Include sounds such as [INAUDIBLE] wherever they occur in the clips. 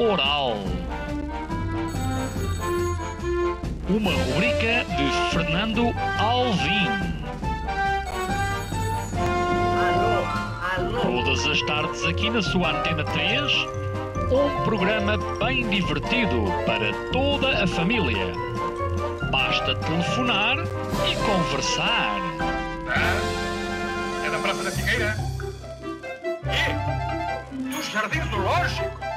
oral. Uma rubrica de Fernando Alvim. Todas as tardes aqui na sua Antena 3, um programa bem divertido para toda a família. Basta telefonar e conversar. Ah, é da Praça da Figueira? E? Dos Jardins do Lógico?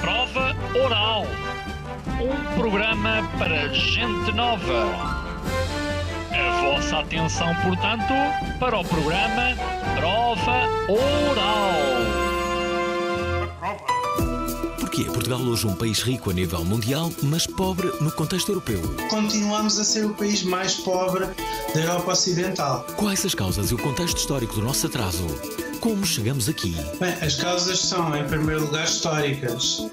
Prova Oral. Um programa para gente nova. A vossa atenção, portanto, para o programa Prova Oral. É Portugal hoje um país rico a nível mundial, mas pobre no contexto europeu? Continuamos a ser o país mais pobre da Europa Ocidental. Quais as causas e o contexto histórico do nosso atraso? Como chegamos aqui? Bem, as causas são, em primeiro lugar, históricas.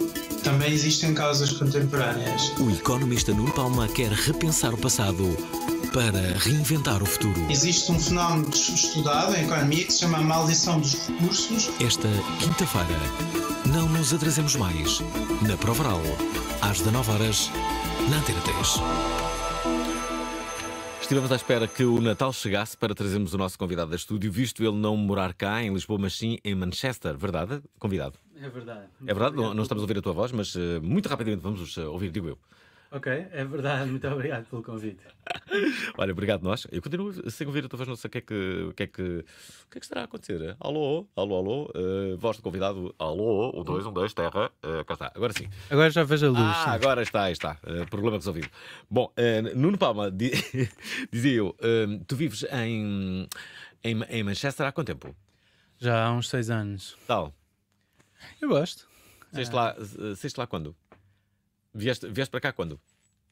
Também existem causas contemporâneas. O economista Nuno Palma quer repensar o passado para reinventar o futuro. Existe um fenómeno estudado em economia que se chama a maldição dos recursos. Esta quinta-feira não nos atrasemos mais. Na Provaral, às 19 horas, na Antena 3. Estivemos à espera que o Natal chegasse para trazermos o nosso convidado a estúdio, visto ele não morar cá em Lisboa, mas sim em Manchester, verdade? Convidado. É verdade. É verdade, não, não, estamos a ouvir a tua voz, mas uh, muito rapidamente vamos eh, ouvir, digo eu. Ok, é verdade. Muito obrigado pelo convite. Olha, obrigado nós. Eu continuo sem ouvir a tua voz, não sei o que é que, o que, é que, o que, é que estará a acontecer. Alô, alô, alô. Uh, voz do convidado, alô, o dois um dois terra. Uh, cá está, agora sim. Agora já vejo a luz. Ah, sim. agora está, está. Uh, problema resolvido. Bom, uh, Nuno Palma, [LAUGHS] di... dizia eu, tu vives em, em, em Manchester há quanto tempo? Já há uns seis anos. Tal. Eu gosto. Seste ah. lá, lá quando? Vieste, vieste para cá quando?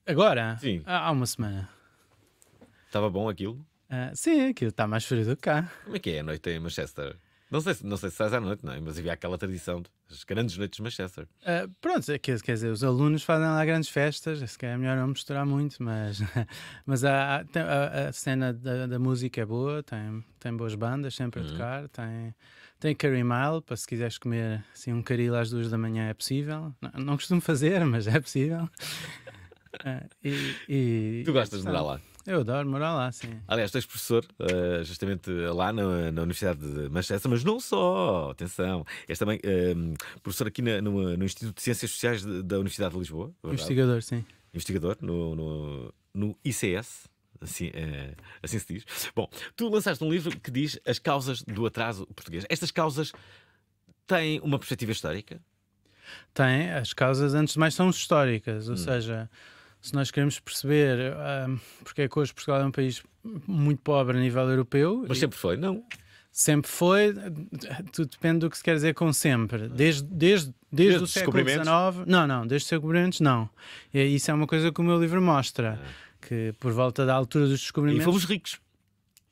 Agora? Sim. Há uma semana. Estava bom aquilo? Ah, sim, aquilo está mais frio do que cá. Como é que é a noite em Manchester? Não sei, não sei se estás à noite, não é? Mas havia aquela tradição das grandes noites de Manchester. Ah, pronto, é quer, quer dizer, os alunos fazem lá grandes festas, se calhar é melhor não misturar muito, mas, [LAUGHS] mas a, a, a cena da, da, música é boa, tem, tem boas bandas sempre a uhum. tocar, tem tem curry mile, para se quiseres comer assim, um caril às duas da manhã é possível. Não, não costumo fazer, [LAUGHS] mas é possível. [LAUGHS] Ah, e, e, tu gostas de morar então, lá? Eu adoro morar lá, sim. Aliás, tens professor uh, justamente lá na, na, Universidade de Manchester, mas não só, atenção. És também uh, professor aqui na, no, no, Instituto de Ciências Sociais de, da Universidade de Lisboa. Investigador, sim. Investigador no, no, no ICS assim, uh, assim se diz. Bom, tu lançaste um livro que diz As Causas do Atraso Português. Estas causas têm uma perspectiva histórica? Tem. As causas, antes de mais, são históricas, ou hum. seja se nós queremos perceber ah, porque é que hoje Portugal é um país muito pobre a nível europeu. Mas sempre foi, não? Sempre foi, tudo depende do que se quer dizer com sempre. Desde, desde, desde, desde o século XIX. Não, não, desde os descobrimentos, não. E isso é uma coisa que o meu livro mostra. Ah que por volta da altura dos descobrimentos. E fomos ricos.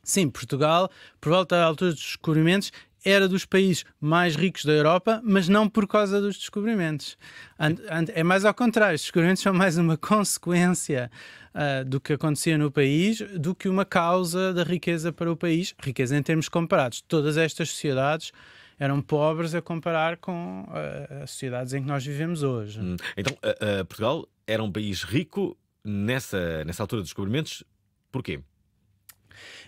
Sim, Portugal, por volta da altura dos descobrimentos, era dos países mais ricos da Europa, mas não por causa dos descobrimentos. And, and, é mais ao contrário, os descobrimentos são mais uma consequência uh, do que acontecia no país do que uma causa da riqueza para o país, riqueza em termos comparados. Todas estas sociedades eram pobres a comparar com uh, as sociedades em que nós vivemos hoje. Hum. Então, uh, Portugal era um país rico nessa, nessa altura dos descobrimentos. Porquê?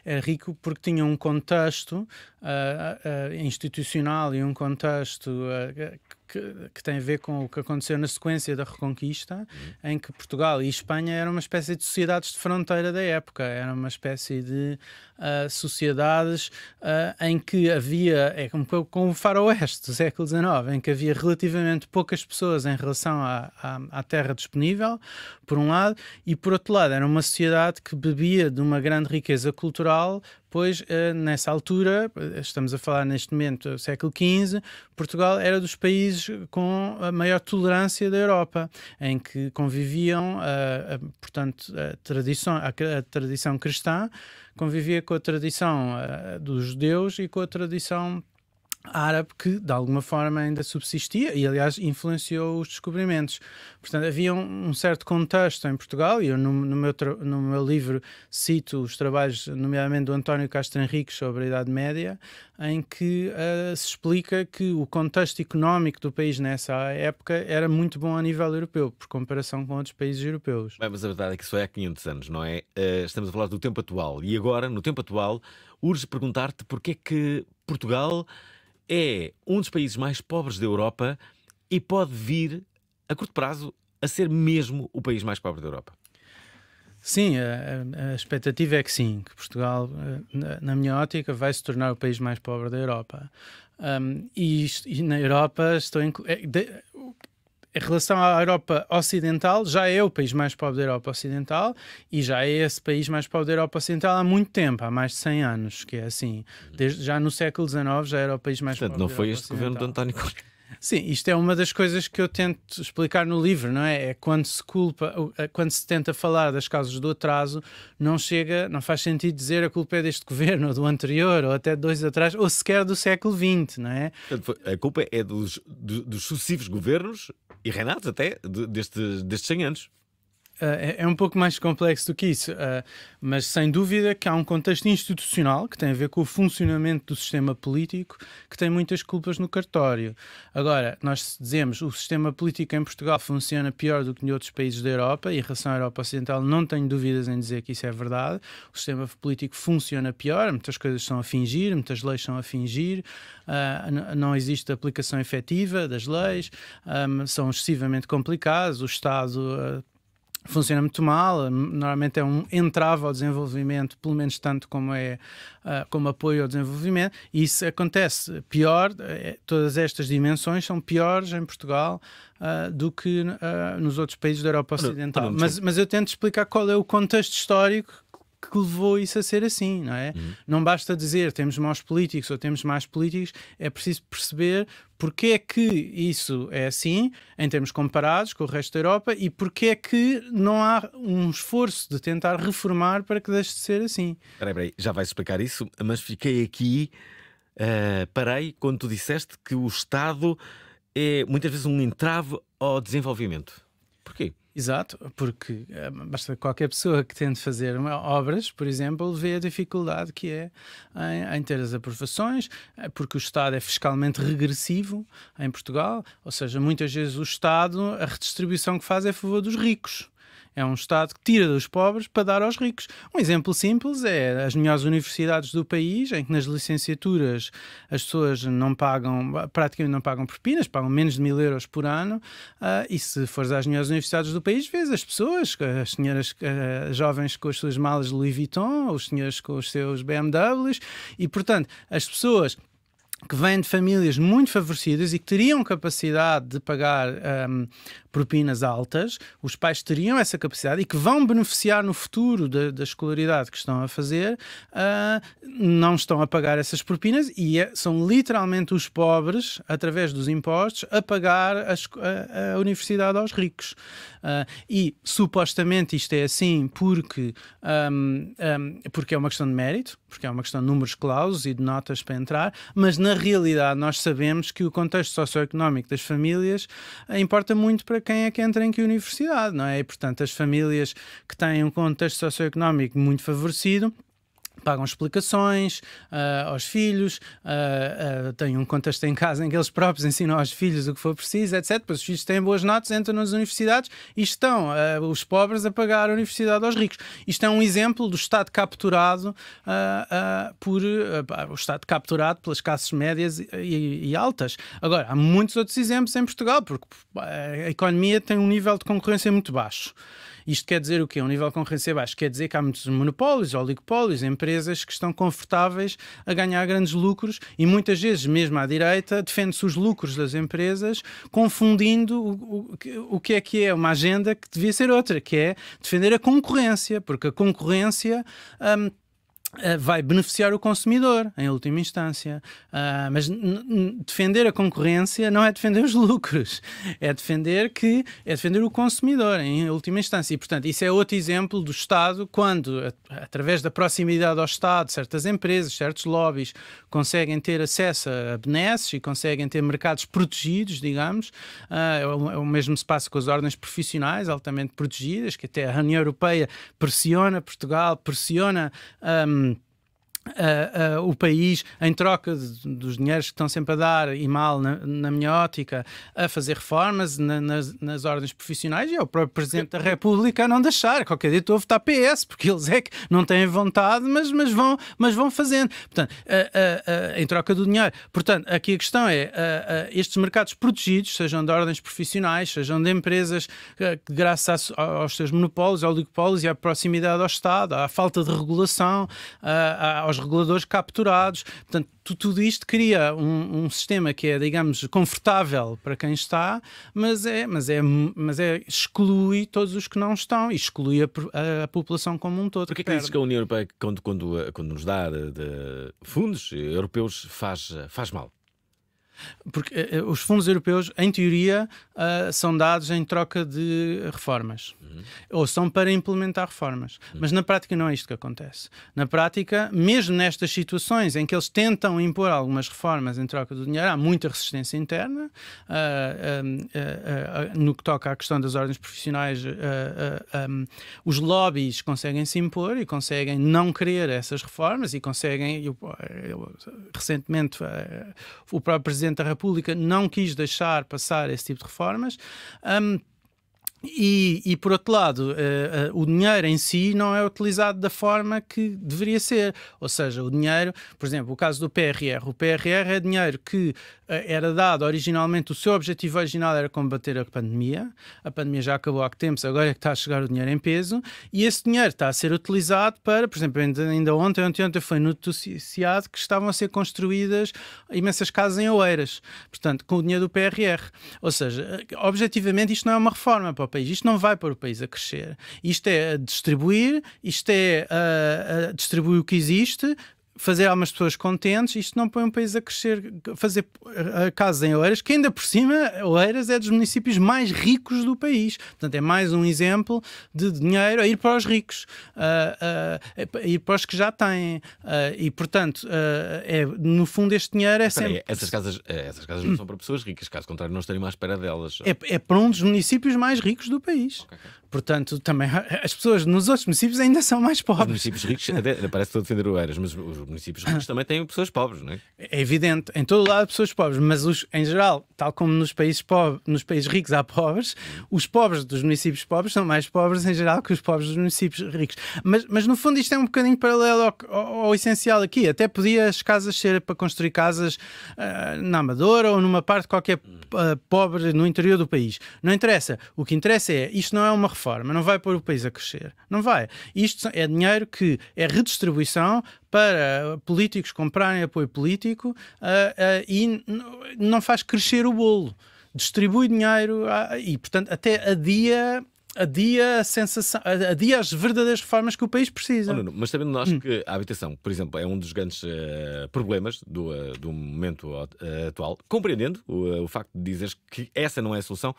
é rico porque tinha um contexto uh, uh, institucional e um contexto uh, que, que, tem a ver com o que aconteceu na sequência da Reconquista, uhum. em que Portugal e Espanha eram uma espécie de sociedades de fronteira da época, eram uma espécie de uh, sociedades uh, em que havia, é como, com o faroeste do século XIX, em que havia relativamente poucas pessoas em relação à, à, à terra disponível, por um lado, e por outro lado, era uma sociedade que bebia de uma grande riqueza cultural Pois, eh, nessa altura, eh, estamos a falar neste momento, eh, século XV, Portugal era dos países com a maior tolerância da Europa, em que conviviam, a, a, portanto, a tradição, a, tradição cristã, convivia com a tradição dos judeus e com a tradição árabe que de alguma forma ainda subsistia e aliás influenciou os descobrimentos. Portanto, havia um, um certo contexto em Portugal e eu no, no meu, no meu livro cito os trabalhos, nomeadamente do António Castro Henrique sobre a Idade Média, em que uh, se explica que o contexto económico do país nessa época era muito bom a nível europeu, por comparação com outros países europeus. Bem, mas a verdade é que isso é há 500 anos, não é? Uh, estamos a falar do tempo atual e agora, no tempo atual, urge perguntar-te porque é que Portugal é um dos países mais pobres da Europa e pode vir, a curto prazo, a ser mesmo o país mais pobre da Europa. Sim, a, a expectativa é que sim, que Portugal, eh, na minha ótica, vai se tornar o país mais pobre da Europa. Um, e, e, na Europa estou inclu em relação à Europa Ocidental, já é o país mais pobre da Europa Ocidental e já é esse país mais pobre da Europa Ocidental há muito tempo, há mais de 100 anos, que é assim. Desde, já no século XIX já era o país mais Portanto, pobre. Portanto, não foi este governo de António Costa. Sim, isto é uma das coisas que eu tento explicar no livro, não é? É quando se culpa, é quando se tenta falar das causas do atraso, não chega, não faz sentido dizer a culpa é deste [LAUGHS] governo, ou do anterior, ou até dois atrás, ou sequer do século XX, não é? A culpa é dos, dos, sucessivos governos e reinados até destes, destes 100 anos. Eh, é, é, um pouco mais complexo do que isso, eh, mas sem dúvida que há um contexto institucional que tem a ver com o funcionamento do sistema político que tem muitas culpas no cartório. Agora, nós dizemos o sistema político em Portugal funciona pior do que em outros países da Europa e em relação à Europa Ocidental não tenho dúvidas em dizer que isso é verdade. O sistema político funciona pior, muitas coisas são a fingir, muitas leis são a fingir, uh, não existe aplicação efetiva das leis, um, são excessivamente complicadas, o Estado uh, funciona muito mal, hum, normalmente é um entrave ao desenvolvimento, pelo menos tanto como é uh, como apoio ao desenvolvimento, e isso acontece pior, eh, é, todas estas dimensões são piores em Portugal uh, do que uh, nos outros países da Europa Ocidental. Mas, mas eu tento explicar qual é o contexto histórico que levou isso a ser assim, não é? Uhum. Não basta dizer temos maus políticos ou temos mais políticos, é preciso perceber porque é que isso é assim, em termos comparados com o resto da Europa, e porque é que não há um esforço de tentar reformar para que deixe de ser assim. Peraí, peraí, já vais explicar isso, mas fiquei aqui, uh, parei quando tu disseste que o Estado é muitas vezes um entrave ao desenvolvimento. Porquê? Exato, porque eh, basta qualquer pessoa que tente fazer obras, por exemplo, vê a dificuldade que é em, em ter as aprovações, eh, porque o Estado é fiscalmente regressivo em Portugal, ou seja, muitas vezes o Estado, a redistribuição que faz é a favor dos ricos. É um Estado que tira dos pobres para dar aos ricos. Um exemplo simples é as melhores universidades do país, em que nas licenciaturas as pessoas não pagam, praticamente não pagam propinas, pagam menos de mil euros por ano. Uh, e se fores às melhores universidades do país, vês as pessoas, as senhoras uh, jovens com as suas malas de Louis Vuitton, os senhores com os seus BMWs. E, portanto, as pessoas que vêm de famílias muito favorecidas e que teriam capacidade de pagar um, ah, propinas altas, os pais teriam essa capacidade e que vão beneficiar no futuro da, da escolaridade que estão a fazer, uh, não estão a pagar essas propinas e é, são literalmente os pobres, através dos impostos, a pagar a, a, universidade aos ricos. Uh, e supostamente isto é assim porque, um, um, porque é uma questão de mérito, porque é uma questão de números clausos e de notas para entrar, mas na realidade nós sabemos que o contexto socioeconómico das famílias ah, importa muito para quem é que entra em que universidade, não é? E, portanto, as famílias que têm um contexto socioeconómico muito favorecido pagam explicações uh, aos filhos, uh, uh, têm um contexto em casa em que eles próprios ensinam aos filhos o que for preciso, etc. Depois os filhos têm boas notas, entram nas universidades e estão os pobres a pagar a universidade aos ricos. Isto é um exemplo do Estado capturado por o Estado capturado pelas classes médias e, e, e, altas. Agora, há muitos outros exemplos em Portugal, porque a economia tem um nível de concorrência muito baixo. Isto quer dizer o quê? Um nível de concorrência baixo. Quer dizer que há muitos monopólios, oligopólios, empresas que estão confortáveis a ganhar grandes lucros e muitas vezes, mesmo à direita, defende-se os lucros das empresas, confundindo o, o, o que é que é uma agenda que devia ser outra, que é defender a concorrência, porque a concorrência. Hum, eh, vai beneficiar o consumidor, em última instância. Uh, mas defender a concorrência não é defender os [LAUGHS] lucros, é defender que é defender o consumidor, em última instância. E, portanto, isso é outro exemplo do Estado quando, através da proximidade ao Estado, certas empresas, certos lobbies conseguem ter acesso a benesses e conseguem ter mercados protegidos, digamos. Uh, o mesmo se passa com as ordens profissionais altamente protegidas, que até a União Europeia pressiona Portugal, pressiona. Um, Uh, uh, o país, em troca de, dos dinheiros que estão sempre a dar, e mal na, na minha ótica, a fazer reformas na, nas, nas, ordens profissionais e ao próprio Presidente da República a não deixar. Qualquer dia estou a votar PS, porque eles é que não têm vontade, mas, mas, vão, mas vão fazendo. Portanto, uh, em troca do dinheiro. Portanto, aqui a questão é: estes mercados protegidos, sejam de ordens profissionais, sejam de empresas eh, que, graças a, aos seus monopólios, oligopólios e à proximidade ao Estado, à falta de regulação, aos aos reguladores capturados. Portanto, tudo isto cria um, um, sistema que é, digamos, confortável para quem está, mas é, mas é, mas é exclui todos os que não estão e exclui a, a, a população como um todo. Porquê que, que dizes que a União Europeia, quando, quando, quando nos dá de, de fundos europeus, faz, faz mal? Porque uh, os fundos europeus, em teoria, uh, são dados em troca de reformas. Uhum. Ou são para implementar reformas. Uhum. Mas na prática não é isto que acontece. Na prática, mesmo nestas situações em que eles tentam impor algumas reformas em troca do dinheiro, há muita resistência interna. Uh, no que toca à questão das ordens profissionais, um, os lobbies conseguem se impor e conseguem não querer essas reformas e conseguem. Eu, eu, recentemente, o próprio presidente Presidente da República não quis deixar passar esse tipo de reformas. Um, e, e, por outro lado, uh, uh, o dinheiro em si não é utilizado da forma que deveria ser. Ou seja, o dinheiro, por exemplo, o caso do PRR. O PRR é dinheiro que eh, era dado originalmente, o seu objetivo original era combater a pandemia. A pandemia já acabou há que tempos, agora é que está a chegar o dinheiro em peso. E esse dinheiro está a ser utilizado para, por exemplo, ainda ontem, ontem, ontem foi noticiado que estavam a ser construídas imensas casas em Oeiras, portanto, com o dinheiro do PRR. Ou seja, eh, objetivamente, isto não é uma reforma para o país, isto não vai para o país a crescer. Isto é a distribuir, isto é a, a distribuir o que existe fazer algumas pessoas contentes, isto não põe um país a crescer, fazer casas em Oeiras, que ainda por cima, Oeiras é dos municípios mais ricos do país. Portanto, é mais um exemplo de dinheiro a ir para os ricos, a, a, a ir para os que já têm. A, e, portanto, é, no fundo, este dinheiro é Peraí, sempre... essas, casas, eh, essas casas não são para pessoas ricas, caso contrário, não estariam à espera delas. É, é para um dos municípios mais ricos do país. Okay, okay. Portanto, também as pessoas nos outros municípios ainda são mais pobres. Os municípios ricos, até, parece que estou a defender o Eiras, mas os municípios ricos também têm pessoas pobres, não é? É evidente, em todo lado pessoas pobres, mas os, em geral, tal como nos países, pobres, nos países ricos há pobres, os pobres dos municípios pobres são mais pobres em geral que os pobres dos municípios ricos. Mas, mas no fundo, isto é um bocadinho paralelo ao, ao, ao essencial aqui. Até podia as casas ser para construir casas uh, na Amadora ou numa parte qualquer uh, pobre no interior do país. Não interessa. O que interessa é, isto não é uma reforma reforma, não vai pôr o país a crescer. Não vai. Isto é dinheiro que é redistribuição para políticos comprarem apoio político uh, uh, e não faz crescer o bolo. Distribui dinheiro ah, e, portanto, até adia adia a sensação, adia as verdadeiras reformas que o país precisa. Oh, mas sabendo nós hum. que a habitação, por exemplo, é um dos grandes uh, problemas do, uh, do momento uh, atual, compreendendo o, o facto de dizeres que essa não é a solução.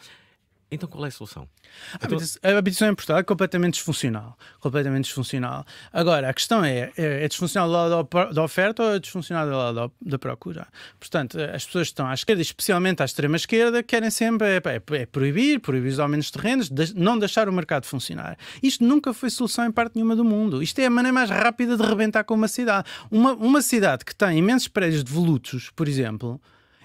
Então qual é a solução? Então... A habitação é importada é completamente desfuncional. Completamente desfuncional. Agora, a questão é, é, é desfuncional do lado da oferta ou é desfuncional do lado da procura? Portanto, as pessoas que estão à esquerda, especialmente à extrema esquerda, querem sempre é, é, é proibir, proibir os aumentos de terrenos, não deixar o mercado funcionar. Isto nunca foi solução em parte nenhuma do mundo. Isto é a maneira mais rápida de rebentar com uma cidade. Uma, uma cidade que tem imensos prédios devolutos, por exemplo,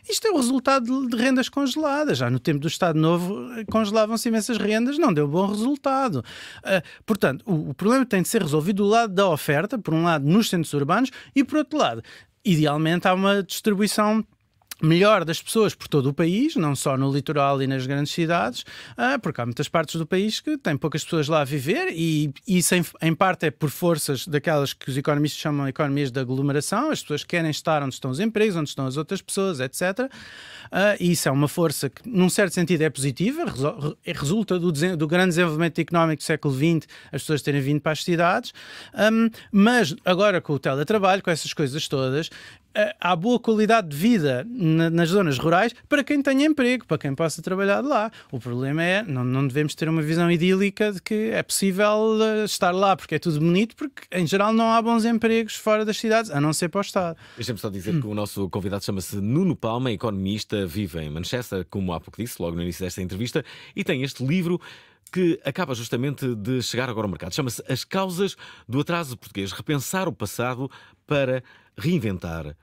isto é o resultado de rendas congeladas. Já no tempo do Estado Novo eh, congelavam-se imensas rendas, não deu bom resultado. Uh, portanto, o, o problema tem de ser resolvido do lado da oferta, por um lado nos centros urbanos, e por outro lado, idealmente há uma distribuição melhor das pessoas por todo o país, não só no litoral e nas grandes cidades, ah, porque há muitas partes do país que têm poucas pessoas lá a viver e isso em, parte é por forças daquelas que os economistas chamam de economias de aglomeração, as pessoas querem estar onde estão os empregos, onde estão as outras pessoas, etc. Ah, e isso é uma força que, num certo sentido, é positiva, é resulta do, do grande desenvolvimento económico do século XX, as pessoas terem vindo para as cidades, mas agora com o teletrabalho, com essas coisas todas, à boa qualidade de vida nas zonas rurais para quem tenha emprego, para quem possa trabalhar de lá. O problema é, não, não devemos ter uma visão idílica de que é possível eh, estar lá porque é tudo bonito, porque em geral não há bons empregos fora das cidades, a não ser para o Estado. Deixa-me só dizer hum. que o nosso convidado chama-se Nuno Palma, economista, vive em Manchester, como há pouco disse, logo no início desta entrevista, e tem este livro que acaba justamente de chegar agora ao mercado. Chama-se As Causas do Atraso Português. Repensar o passado para reinventar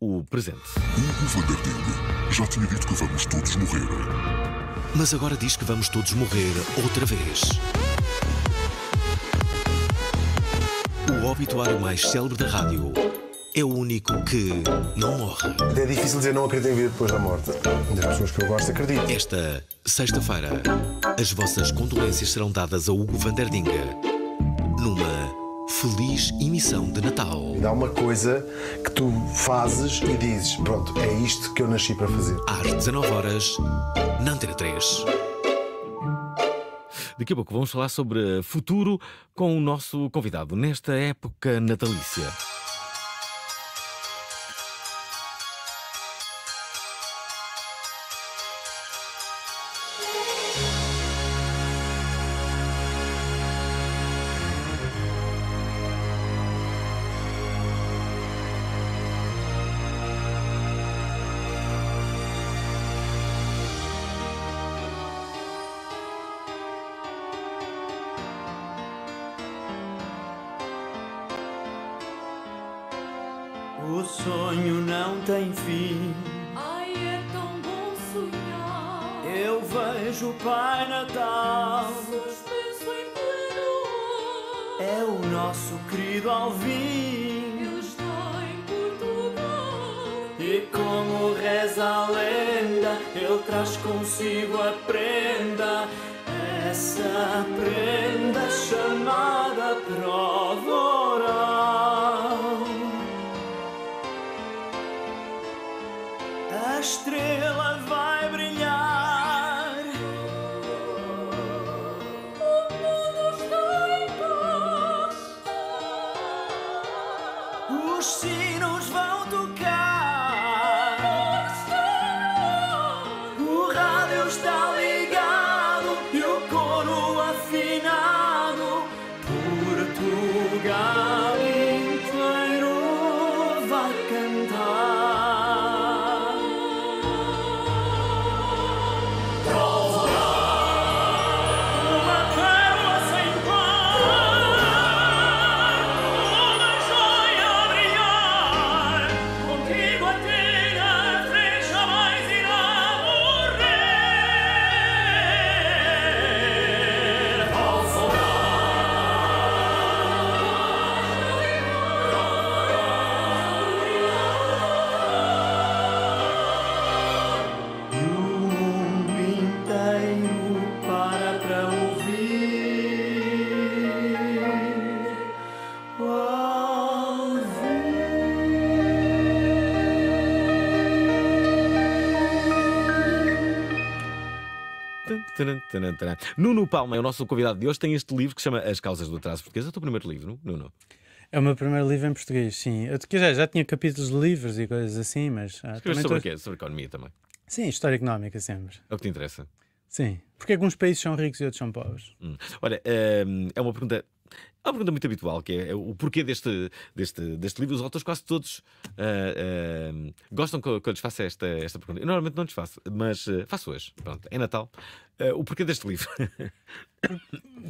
o presente. Hugo van der já tinha dito que vamos todos morrer. É? Mas agora diz que vamos todos morrer outra vez. O obituário mais célebre da rádio é o único que não morre. É difícil dizer não acredito em vida depois da morte. Das pessoas que eu gosto, acredito. Esta sexta-feira, as vossas condolências serão dadas a Hugo Vanderdinga numa Feliz emissão de Natal. Dá uma coisa que tu fazes e dizes: pronto, é isto que eu nasci para fazer. Às 19 horas, na Antena 3. Daqui a pouco vamos falar sobre futuro com o nosso convidado nesta época natalícia. tem fim. Ai, é tão bom sonhar. Eu vejo o Pai Natal. Suspenso em pleno É o nosso querido Alvim. Ele está em Portugal. E como reza a lenda, ele traz consigo a prenda. Essa prenda. Nuno Palma é o nosso convidado de hoje. Tem este livro que se chama As Causas do Atraso Português. É o teu primeiro livro, Nuno? É o meu primeiro livro em português, sim. Eu já, já tinha capítulos de livros e coisas assim, mas. Ah, Escreves sobre o quê? Sobre economia também. Sim, história económica sempre. É o que te interessa. Sim. Porque alguns é países são ricos e outros são pobres? Hum. Olha, ehm, é uma pergunta Há uma pergunta muito habitual, que é, é o porquê deste, deste, deste livro. Os autores quase todos uh, uh, gostam que eu, que eu lhes faça esta, esta pergunta. Eu normalmente não lhes faço, mas uh, faço hoje. Pronto, é Natal. o porquê deste livro? [LAUGHS]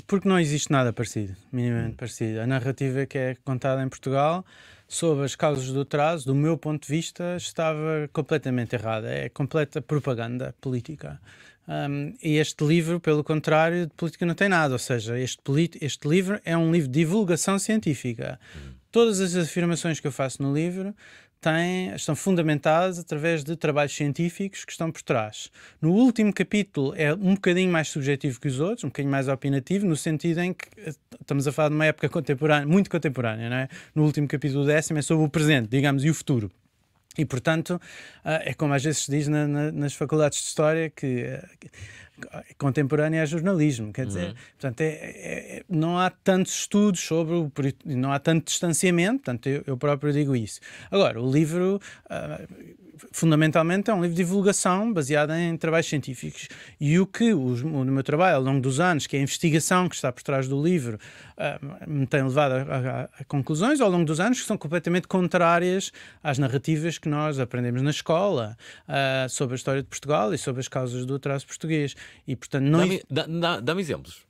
Porque não existe nada parecido, minimamente hum. parecido. A narrativa que é contada em Portugal sobre as causas do atraso, do meu ponto de vista, estava completamente errada. É completa propaganda política um, este livro, pelo contrário, de política não tem nada. Ou seja, este, este livro é um livro de divulgação científica. Hum. Todas as afirmações que eu faço no livro têm, estão fundamentadas através de trabalhos científicos que estão por trás. No último capítulo é um bocadinho mais subjetivo que os outros, um bocadinho mais opinativo, no sentido em que eh, estamos a falar de uma época contemporânea, muito contemporânea, não é? No último capítulo décimo é sobre o presente, digamos, e o futuro. E, portanto, ah, é como às vezes se diz na, na, nas faculdades de História, que, ah, que contemporânea é jornalismo, quer dizer, uhum. portanto, é, é, é não há tantos estudos sobre o, não há tanto distanciamento, portanto, eu, eu próprio digo isso. Agora, o livro uh, fundamentalmente é um livro de divulgação baseado em trabalhos científicos. E o que os, o, no meu trabalho, ao longo dos anos, que é a investigação que está por trás do livro, uh, me tem levado a, a, a, conclusões ao longo dos anos que são completamente contrárias às narrativas que nós aprendemos na escola uh, sobre a história de Portugal e sobre as causas do atraso português. E, portanto, não. Dá-me é dá, dá exemplos.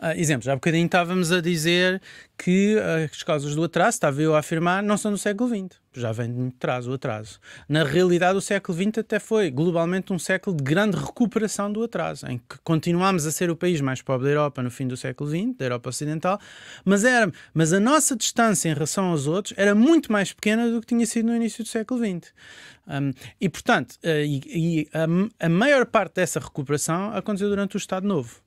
Uh, exemplos. Há bocadinho estávamos a dizer ah, que as causas do atraso, estava eu a afirmar, não são do século XX. Já vem de muito atraso, o atraso. Na realidade, o século XX até foi globalmente um século de grande recuperação do atraso, em que continuámos a ser o país mais pobre da Europa no fim do século XX, da Europa Ocidental, mas, era, mas a nossa distância em relação aos outros era muito mais pequena do que tinha sido no início do século XX. Um, e, portanto, uh, e, e a, a maior parte dessa recuperação aconteceu durante o Estado Novo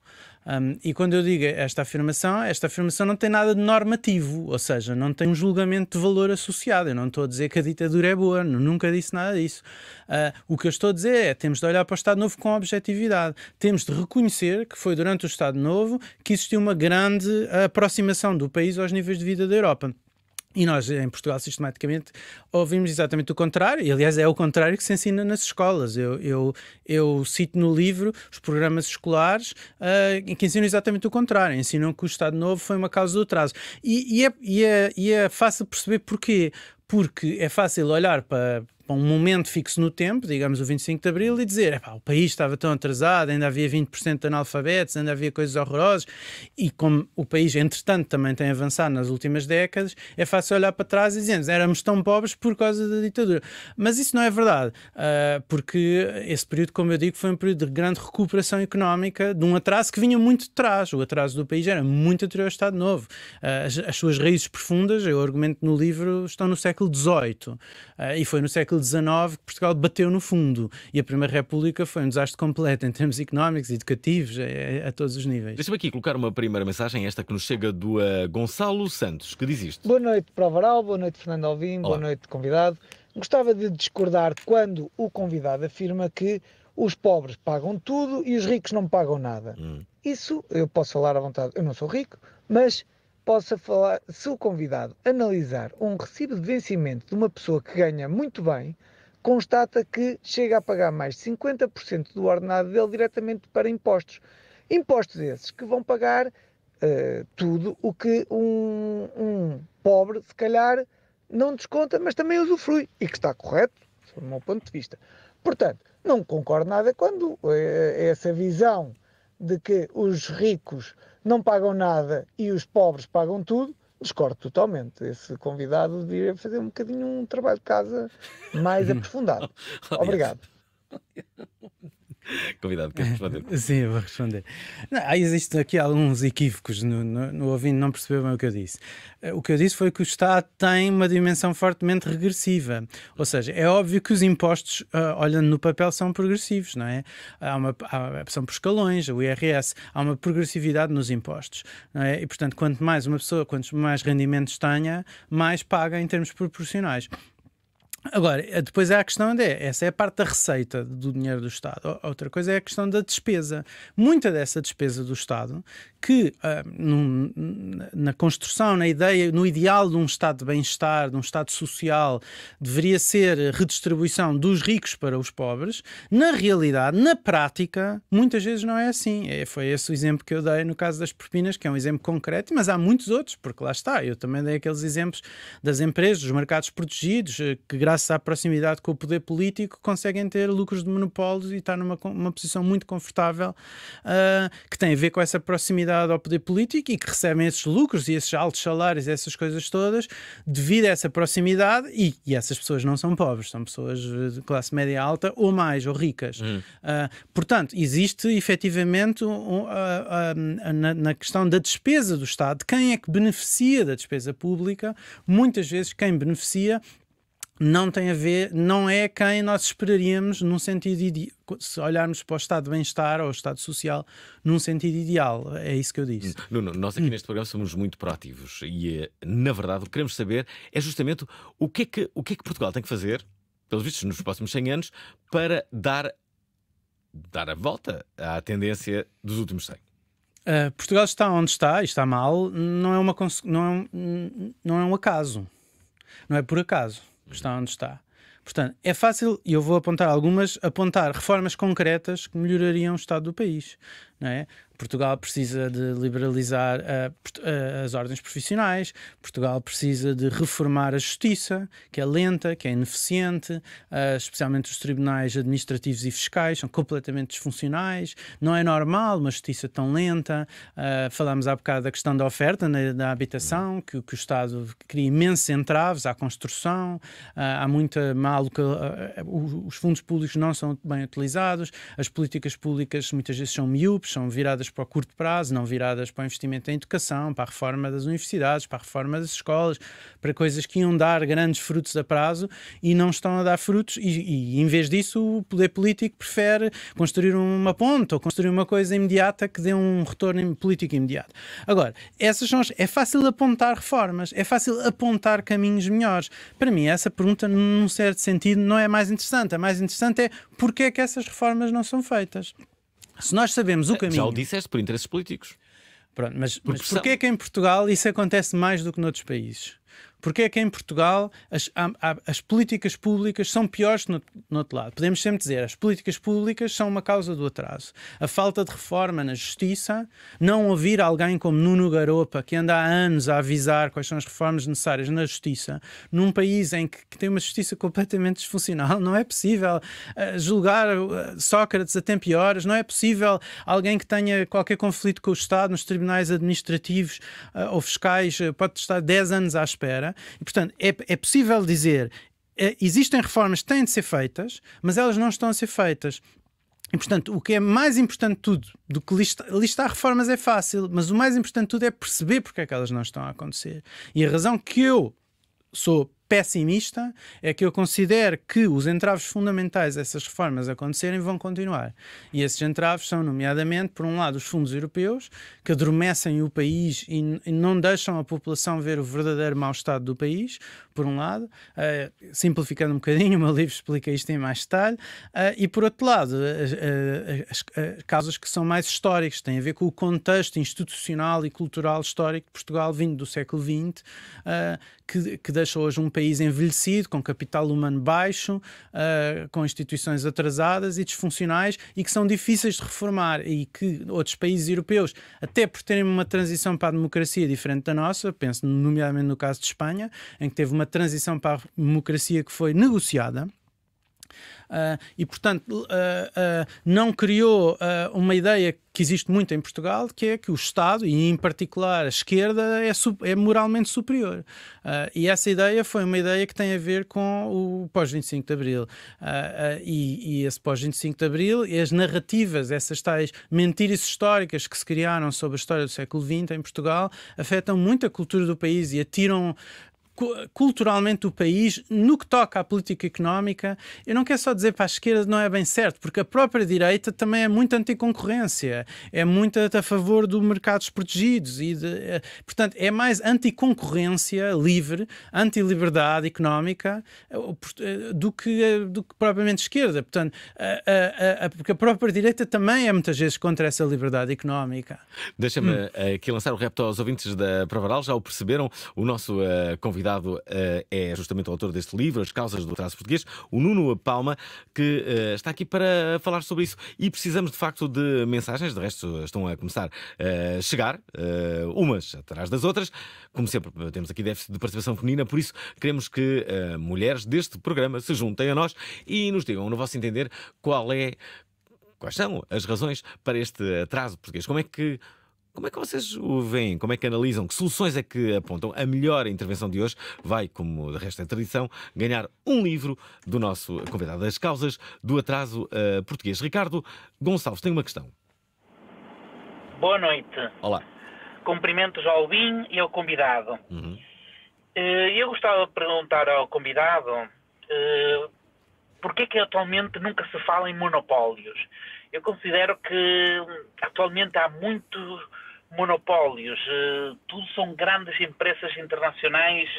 um, e quando eu digo esta afirmação, esta afirmação não tem nada de normativo, ou seja, não tem um julgamento de valor associado. Eu não estou a dizer que a ditadura é boa, nunca disse nada disso. Uh, o que eu estou a dizer é temos de olhar para o Estado Novo com objetividade. Temos de reconhecer que foi durante o Estado Novo que existiu uma grande aproximação do país aos níveis de vida da Europa. E nós, em Portugal, sistematicamente ouvimos exatamente o contrário, e aliás é o contrário que se ensina nas escolas. Eu, eu, eu cito no livro os programas escolares uh, que ensinam exatamente o contrário, ensinam que o Estado Novo foi uma causa do atraso. E, e, é, e, é, e é fácil perceber porquê. Porque é fácil olhar para, para um momento fixo no tempo, digamos o 25 de Abril, e dizer o país estava tão atrasado, ainda havia 20% de analfabetos, ainda havia coisas horrorosas, e como o país, entretanto, também tem avançado nas últimas décadas, é fácil olhar para trás e dizer éramos tão pobres por causa da ditadura. Mas isso não é verdade, uh, porque esse período, como eu digo, foi um período de grande recuperação económica, de um atraso que vinha muito de trás. O atraso do país era muito anterior ao Estado Novo. Uh, as, as, suas raízes profundas, eu argumento no livro, estão no século XVIII, uh, ah, e foi no século século XIX que Portugal bateu no fundo. E a Primeira República foi um desastre completo em termos económicos, educativos, a, é, é, a todos os níveis. Deixa-me aqui colocar uma primeira mensagem, esta que nos chega do uh, Gonçalo Santos, que diz isto. Boa noite para o Varal, boa noite Fernando Alvim, boa noite convidado. Gostava de discordar quando o convidado afirma que os pobres pagam tudo e os ricos não pagam nada. Hum. Isso eu posso falar à vontade, eu não sou rico, mas possa falar, se o convidado analisar um recibo de vencimento de uma pessoa que ganha muito bem, constata que chega a pagar mais de 50% do ordenado dele diretamente para impostos. Impostos esses que vão pagar uh, tudo o que um, um, pobre, se calhar, não desconta, mas também usufrui. E que está correto, do meu ponto de vista. Portanto, não concordo nada quando uh, essa visão de que os ricos não pagam nada e os pobres pagam tudo, discordo totalmente. Esse convidado devia fazer um bocadinho um trabalho de casa mais [LAUGHS] aprofundado. Obrigado. [LAUGHS] Convidado, quer responder? [LAUGHS] Sim, vou responder. Não, existem aqui alguns equívocos no, no, no ouvinte, não percebeu bem o que eu disse. Eh, o que eu disse foi que o Estado tem uma dimensão fortemente regressiva. Ou seja, é óbvio que os impostos, uh, olhando no papel, são progressivos, não é? Há uma, há, são por escalões, o IRS, há uma progressividade nos impostos. Não é? E, portanto, quanto mais uma pessoa, quantos mais rendimentos tenha, mais paga em termos proporcionais. Agora, eh, depois há a questão de essa é a parte da receita do dinheiro do Estado. Outra coisa é a questão da despesa. Muita dessa despesa do Estado, que ah, num, na construção, na ideia, no ideal de um Estado de bem-estar, de um Estado social, deveria ser redistribuição dos ricos para os pobres, na realidade, na prática, muitas vezes não é assim. É, foi esse o exemplo que eu dei no caso das propinas, que é um exemplo concreto, mas há muitos outros, porque lá está. Eu também dei aqueles exemplos das empresas, dos mercados protegidos, eh, que graças à proximidade com o poder político, conseguem ter lucros de monopólios e estar numa uma posição muito confortável uh, que tem a ver com essa proximidade ao poder político e que recebem esses lucros e esses altos salários, essas coisas todas, devido a essa proximidade. E, e essas pessoas não são pobres, são pessoas de classe média alta ou mais, ou ricas. Hum. Uh, portanto, existe efetivamente um, uh, na, na questão da despesa do Estado, quem é que beneficia da despesa pública? Muitas vezes quem beneficia não tem a ver, não é quem nós esperaríamos num sentido ideal, se olharmos para o estado de bem-estar ou o estado social num sentido ideal, é isso que eu disse. Hum. nós aqui hum. neste programa somos muito proativos e, eh, na verdade, o que queremos saber é justamente o que é que, o que, é que Portugal tem que fazer, pelos vistos, nos próximos 100 anos, para dar, dar a volta à tendência dos últimos 100. Uh, ah, Portugal está onde está e está mal, não é, uma, não é, um, não é um acaso, não é por acaso que está onde está. Portanto, é fácil, e eu vou apontar algumas, apontar reformas concretas que melhorariam o estado do país. É? Portugal precisa de liberalizar a, eh, a, eh, as ordens profissionais, Portugal precisa de reformar a justiça, que é lenta, que é ineficiente, uh, especialmente os tribunais administrativos e fiscais são completamente disfuncionais. Não é normal uma justiça tão lenta. Uh, falámos há bocado da questão da oferta na, né, da habitação, que, que, o Estado cria imensos entraves à construção, uh, há muita má os fundos públicos não são bem utilizados, as políticas públicas muitas vezes são miúpes são viradas para o curto prazo, não viradas para o investimento em educação, para a reforma das universidades, para a reforma das escolas, para coisas que iam dar grandes frutos a prazo e não estão a dar frutos. E, e em vez disso, o poder político prefere construir uma ponte ou construir uma coisa imediata que dê um retorno político imediato. Agora, essas são as, é fácil apontar reformas, é fácil apontar caminhos melhores. Para mim, essa pergunta, num certo sentido, não é mais interessante. A mais interessante é porque é que essas reformas não são feitas. Se nós sabemos o caminho. Já o disseste por interesses políticos. Pronto, mas, mas porquê que em Portugal isso acontece mais do que noutros países? Porque é que em Portugal as, as políticas públicas são piores no, no outro lado? Podemos sempre dizer as políticas públicas são uma causa do atraso. A falta de reforma na justiça, não ouvir alguém como Nuno Garopa, que anda há anos a avisar quais são as reformas necessárias na justiça, num país em que, que tem uma justiça completamente disfuncional, não é possível uh, julgar uh, Sócrates a tempo e horas, não é possível alguém que tenha qualquer conflito com o Estado nos tribunais administrativos uh, ou fiscais pode estar 10 anos à espera. E, portanto, é, é possível dizer eh, existem reformas que têm de ser feitas, mas elas não estão a ser feitas. E, portanto, o que é mais importante de tudo do que listar, listar reformas é fácil, mas o mais importante de tudo é perceber porque é que elas não estão a acontecer. E a razão que eu sou pessimista é que eu considero que os entraves fundamentais a essas reformas acontecerem vão continuar. E esses entraves são, nomeadamente, por um lado, os fundos europeus, que adormecem o país e, e não deixam a população ver o verdadeiro mau estado do país, por um lado, uh, simplificando um bocadinho, [LAUGHS] o meu livro explica isto em mais detalhe, uh, e por outro lado, eh, as, as causas que são mais históricas, têm a ver com o contexto institucional e cultural histórico de Portugal vindo do século XX, uh, que, que deixa hoje um país país envelhecido, com capital humano baixo, uh, com instituições atrasadas e disfuncionais e que são difíceis de reformar e que outros países europeus, até por terem uma transição para a democracia diferente da nossa, penso nomeadamente no caso de Espanha, em que teve uma transição para a democracia que foi negociada Uh, e, portanto, uh, uh, não criou uma ideia que existe muito em Portugal, que é que o Estado, e em particular a esquerda, é, é moralmente superior. e essa ideia foi uma ideia que tem a ver com o pós-25 de Abril. E, e, esse pós-25 de Abril e as narrativas, essas tais mentiras históricas que se criaram sobre a história do século XX em Portugal, afetam muito a cultura do país e atiram culturalmente o país, no que toca à política económica, eu não quero só dizer para a esquerda não é bem certo, porque a própria direita também é muito anticoncorrência, é muito a favor do mercados protegidos e de, eh, portanto é mais anticoncorrência livre, anti liberdade económica eh, eh, do que, do que propriamente esquerda, portanto a, a, a, porque a própria direita também é muitas vezes contra essa liberdade económica. Deixa-me hum. aqui lançar o repto aos ouvintes da Provaral, já o perceberam, o nosso uh, convidado convidado uh, eh, é justamente o autor deste livro, As Causas do Traço Português, o Nuno Palma, que uh, está aqui para falar sobre isso. E precisamos, de facto, de mensagens, de resto estão a começar eh, a chegar, umas atrás das outras. Como sempre, temos aqui déficit de participação feminina, por isso queremos que mulheres deste programa se juntem a nós e nos digam, no vosso entender, qual é, quais são as razões para este atraso português. Como é que como é que vocês o veem? Como é que analisam? Que soluções é que apontam? A melhor intervenção de hoje vai, como de resto é tradição, ganhar um livro do nosso convidado. das causas do atraso uh, português. Ricardo Gonçalves tem uma questão. Boa noite. Olá. Cumprimentos ao BIM e ao convidado. Uhum. Uh, eu gostava de perguntar ao convidado uh, eh, porquê é que atualmente nunca se fala em monopólios. Eu considero que atualmente há muito monopólios, eh, tudo são grandes empresas internacionais,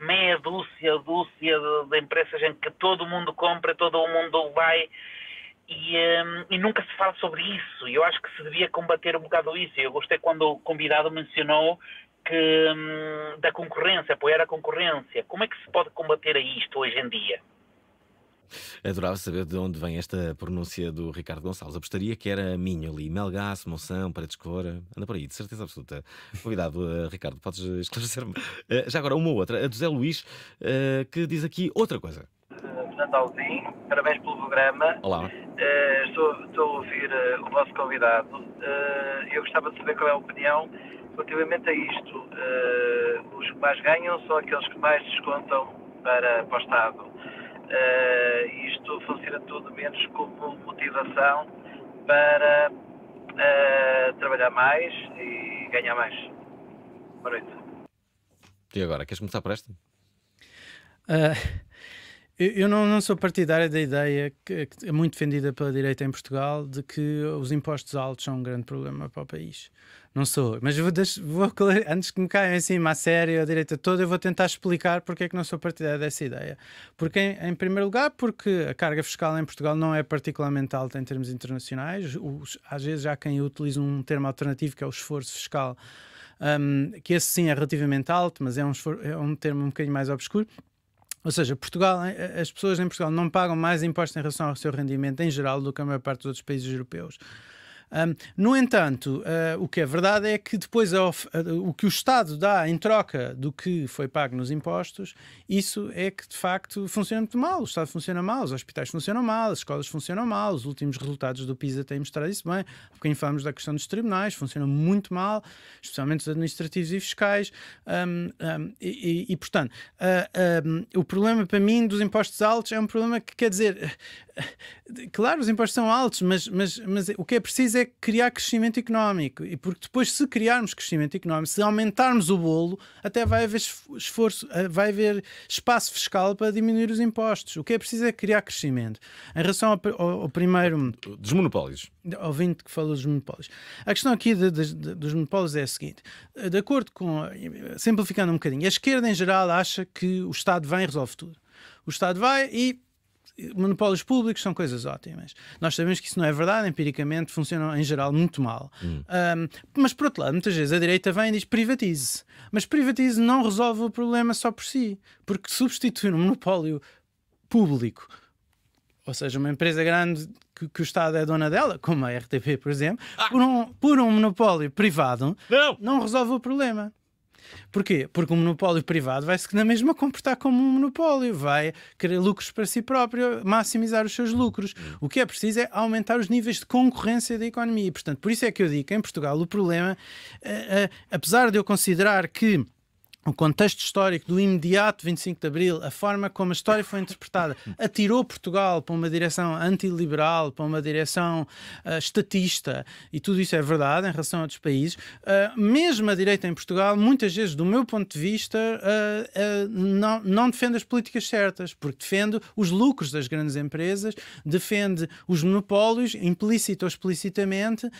meia dúzia, dúzia de, de empresas em que todo mundo compra, todo o mundo vai. E, ehm, e, nunca se fala sobre isso. Eu acho que se devia combater um bocado isso. Eu gostei quando o convidado mencionou que ehm, da concorrência, apoiar a concorrência. Como é que se pode combater a isto hoje em dia? Adorava saber de onde vem esta pronúncia do Ricardo Gonçalves. Apostaria que era Minho ali. Melgaço, Monção, Paredes Cora. Anda por aí, de certeza absoluta. Convidado, eh, Ricardo, podes eh, esclarecer-me. Uh, já agora, uma outra. A do Zé Luís, uh, que diz aqui outra coisa. Fernando Alvim, parabéns pelo programa. Olá. Estou, estou, a ouvir o vosso convidado. eu gostava de saber qual é a opinião relativamente a isto, uh, os que mais ganham são aqueles que mais descontam para, para o Estado. Uh, isto funciona tudo menos como motivação para uh, trabalhar mais e ganhar mais. Boa noite. E agora, queres começar por esta? Uh, eu não, não, sou partidário da ideia que, que, é muito defendida pela direita em Portugal de que os impostos altos são um grande problema para o país. Não sou, mas vou, vou antes que me caiam em cima a sério, a direita toda, eu vou tentar explicar porque é que não sou partidário dessa ideia. Porque, em, em primeiro lugar, porque a carga fiscal em Portugal não é particularmente alta em termos internacionais. Os, às vezes há quem utilize um termo alternativo que é o esforço fiscal, um, que esse sim é relativamente alto, mas é um, é um termo um bocadinho mais obscuro. Ou seja, Portugal, eh, eh, as pessoas em Portugal não pagam mais impostos em relação ao seu rendimento em geral do que a maior parte dos outros países europeus. Um, no entanto, uh, o que é verdade é que depois a, uh, o que o Estado dá em troca do que foi pago nos impostos, isso é que de facto funciona muito mal. O Estado funciona mal, os hospitais funcionam mal, as escolas funcionam mal, os últimos resultados do PISA têm mostrado isso bem. Há bocadinho falámos da questão dos tribunais, funcionam muito mal, especialmente os administrativos e fiscais. Um, um, e, e, e, portanto, uh, o problema para mim dos impostos altos é um problema que quer dizer Claro, os impostos são altos, mas, mas, mas o que é preciso é criar crescimento económico. E porque depois, se criarmos crescimento económico, se aumentarmos o bolo, até vai haver esforço, eh, vai haver espaço fiscal para diminuir os impostos. O que é preciso é criar crescimento. Em relação ao, ao, ao primeiro. Dos monopólios. Ouvinte que falou dos monopólios. A questão aqui de, de, de, dos monopólios é a seguinte: de acordo com. Simplificando um bocadinho, a esquerda em geral acha que o Estado vem e resolve tudo. O Estado vai e monopólios públicos são coisas ótimas. Nós sabemos que isso não é verdade, empiricamente funcionam em geral muito mal. Hum. Um, mas por outro lado, muitas vezes a direita vem e diz privatize. Mas privatize não resolve o problema só por si, porque substituir um monopólio público ou seja, uma empresa grande que, que, o Estado é dona dela, como a RTP, por exemplo, ah. por, um, por um monopólio privado, não, não resolve o problema. Porquê? Porque um monopólio privado vai-se na mesma comportar como um monopólio, vai querer lucros para si próprio, maximizar os seus lucros. Uhum. O que é preciso é aumentar os níveis de concorrência da economia. E, portanto, por isso é que eu digo que em Portugal o problema, uh, uh, apesar de eu considerar que o contexto histórico do imediato 25 de Abril, a forma como a história foi interpretada, atirou Portugal para uma direção antiliberal, para uma direção uh, estatista, e tudo isso é verdade em relação a outros países. Uh, mesmo a direita em Portugal, muitas vezes, do meu ponto de vista, uh, não, não, defende as políticas certas, porque defende os lucros das grandes empresas, defende os monopólios, implícito ou explicitamente,